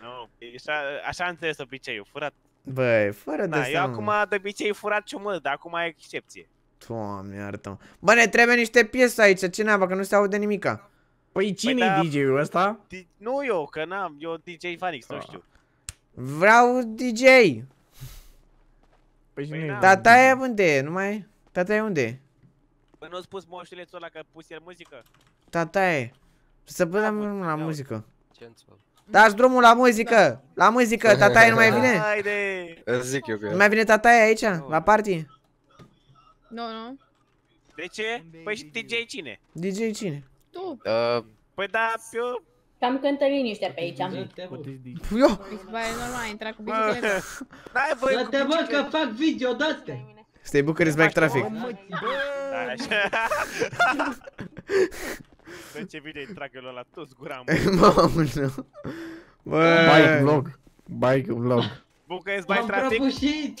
nu, așa, așa înțeles obiceiul, furat. Băi, fără da, de eu acum de obicei furat ciumă, dar acum e excepție. Doamne, iartă -mă. Bă, ne trebuie niște piese aici, ce nava, că nu se aude nimica. Păi cine păi, da, DJ-ul ăsta? Nu eu, că n-am, eu DJ Fanix, nu ah. știu. Vreau DJ! Păi păi tata e unde? Nu mai... Tata e unde? Păi nu-a pus moșulețul ăla că pus el muzică? Tata e. Să da, punem drumul la muzică. Dați drumul la muzică! La muzică, e da. nu mai vine? Haide! Zic eu că Nu mai vine e aici, la party? Nu, nu. De ce? Păi DJ cine? DJ cine? Tu. Uh, păi da, eu... Cam cântă liniște pe aici. Păi eu... Bă, e normal, intra cu bicicleta. N-ai cu bicicleta. Să te văd că fac video de da, te Stai București Back Traffic. Bă, ce video tragă lui ăla, toți gura, mă. Mamă, Bă. Bike vlog. Bike vlog. București Back Traffic. M-am prăbușit.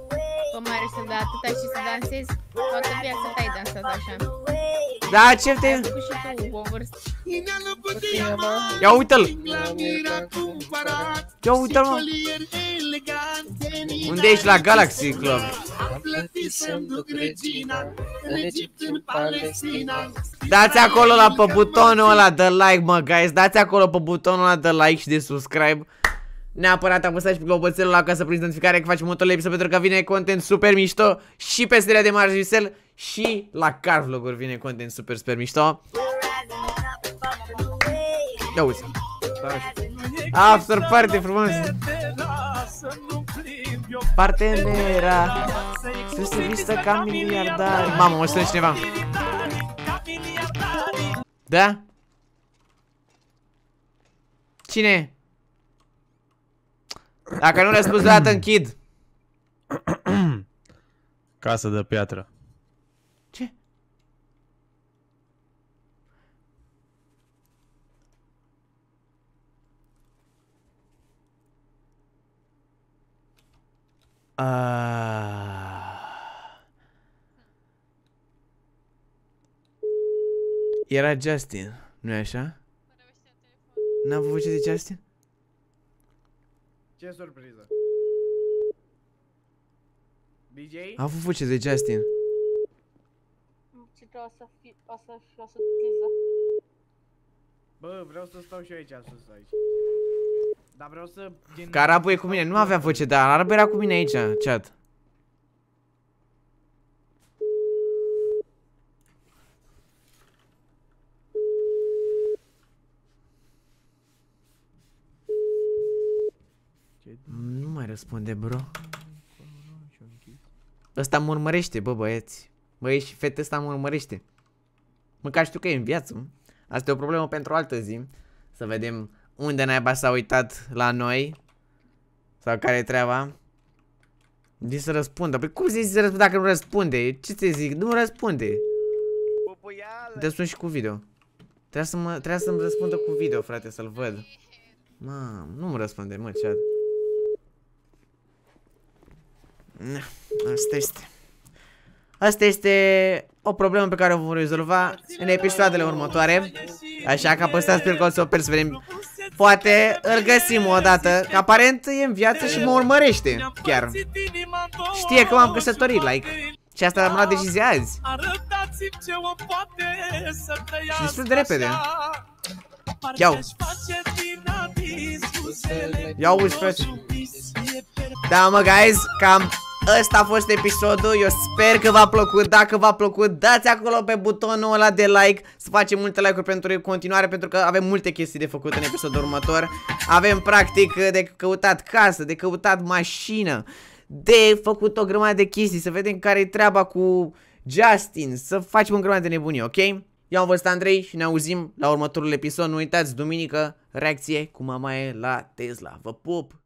Că mare să dea atâta și să dansez, Toată viața ta ai dansat așa Da, ce te... Ai făcut și tu o vârstă Ia uite-l Ia uite-l mă Unde ești la Galaxy Club? Dați acolo la pe butonul ăla de like mă guys Dați acolo pe butonul ăla de like și de subscribe Neapărat am apăsat și pe globoțelul ăla ca să prins notificare că facem următorul episod pentru că vine content super mișto și pe seria de Marjusel și la vloguri vine content super super mișto. Ia uite. After party frumos. Partenera Să se vistă ca miliardar Mamă, mă strângi cineva Da? Cine? Dacă nu spus dată, închid. Casă de piatră. Ce? Uh... Era Justin, nu-i așa? N-am văzut ce de Justin? Ce surpriză? DJ? A făcut voce de Justin. Ce o să fi, o să, o să tiză. Bă, vreau să stau și eu aici sus aici. Dar vreau să... Gen... Carabu e cu mine, nu avea voce, dar Carabu era cu mine aici, chat. Nu mai răspunde, bro. Ăsta mă urmărește, bă, băieți. Băi, și fete ăsta mă urmărește. Măcar știu că e în viață. Asta e o problemă pentru altă zi. Să vedem unde naiba s-a uitat la noi. Sau care e treaba. De să răspundă. Păi cum zici să răspundă dacă nu răspunde? Ce te zic? Nu răspunde. Te sun și cu video. Trebuie să-mi să, răspundă cu video, frate, să-l văd. Mam, nu-mi răspunde, mă, -a... Asta este. Asta este o problemă pe care o vom rezolva în episoadele următoare. Așa că apăsați pe să o să vedem. Poate îl găsim o dată, Ca aparent e în viață și mă urmărește, chiar. Știe că m-am căsătorit, like. Și asta am luat decizia azi. Și destul de repede. Ia uzi. Ia uzi, frate. Da, mă, guys, cam ăsta a fost episodul, eu sper că v-a plăcut, dacă v-a plăcut, dați acolo pe butonul ăla de like, să facem multe like-uri pentru continuare, pentru că avem multe chestii de făcut în episodul următor, avem practic de căutat casă, de căutat mașină, de făcut o grămadă de chestii, să vedem care e treaba cu Justin, să facem o grămadă de nebunii, ok? Eu am fost Andrei și ne auzim la următorul episod. Nu uitați, duminică, reacție cu mamaie la Tesla. Vă pup!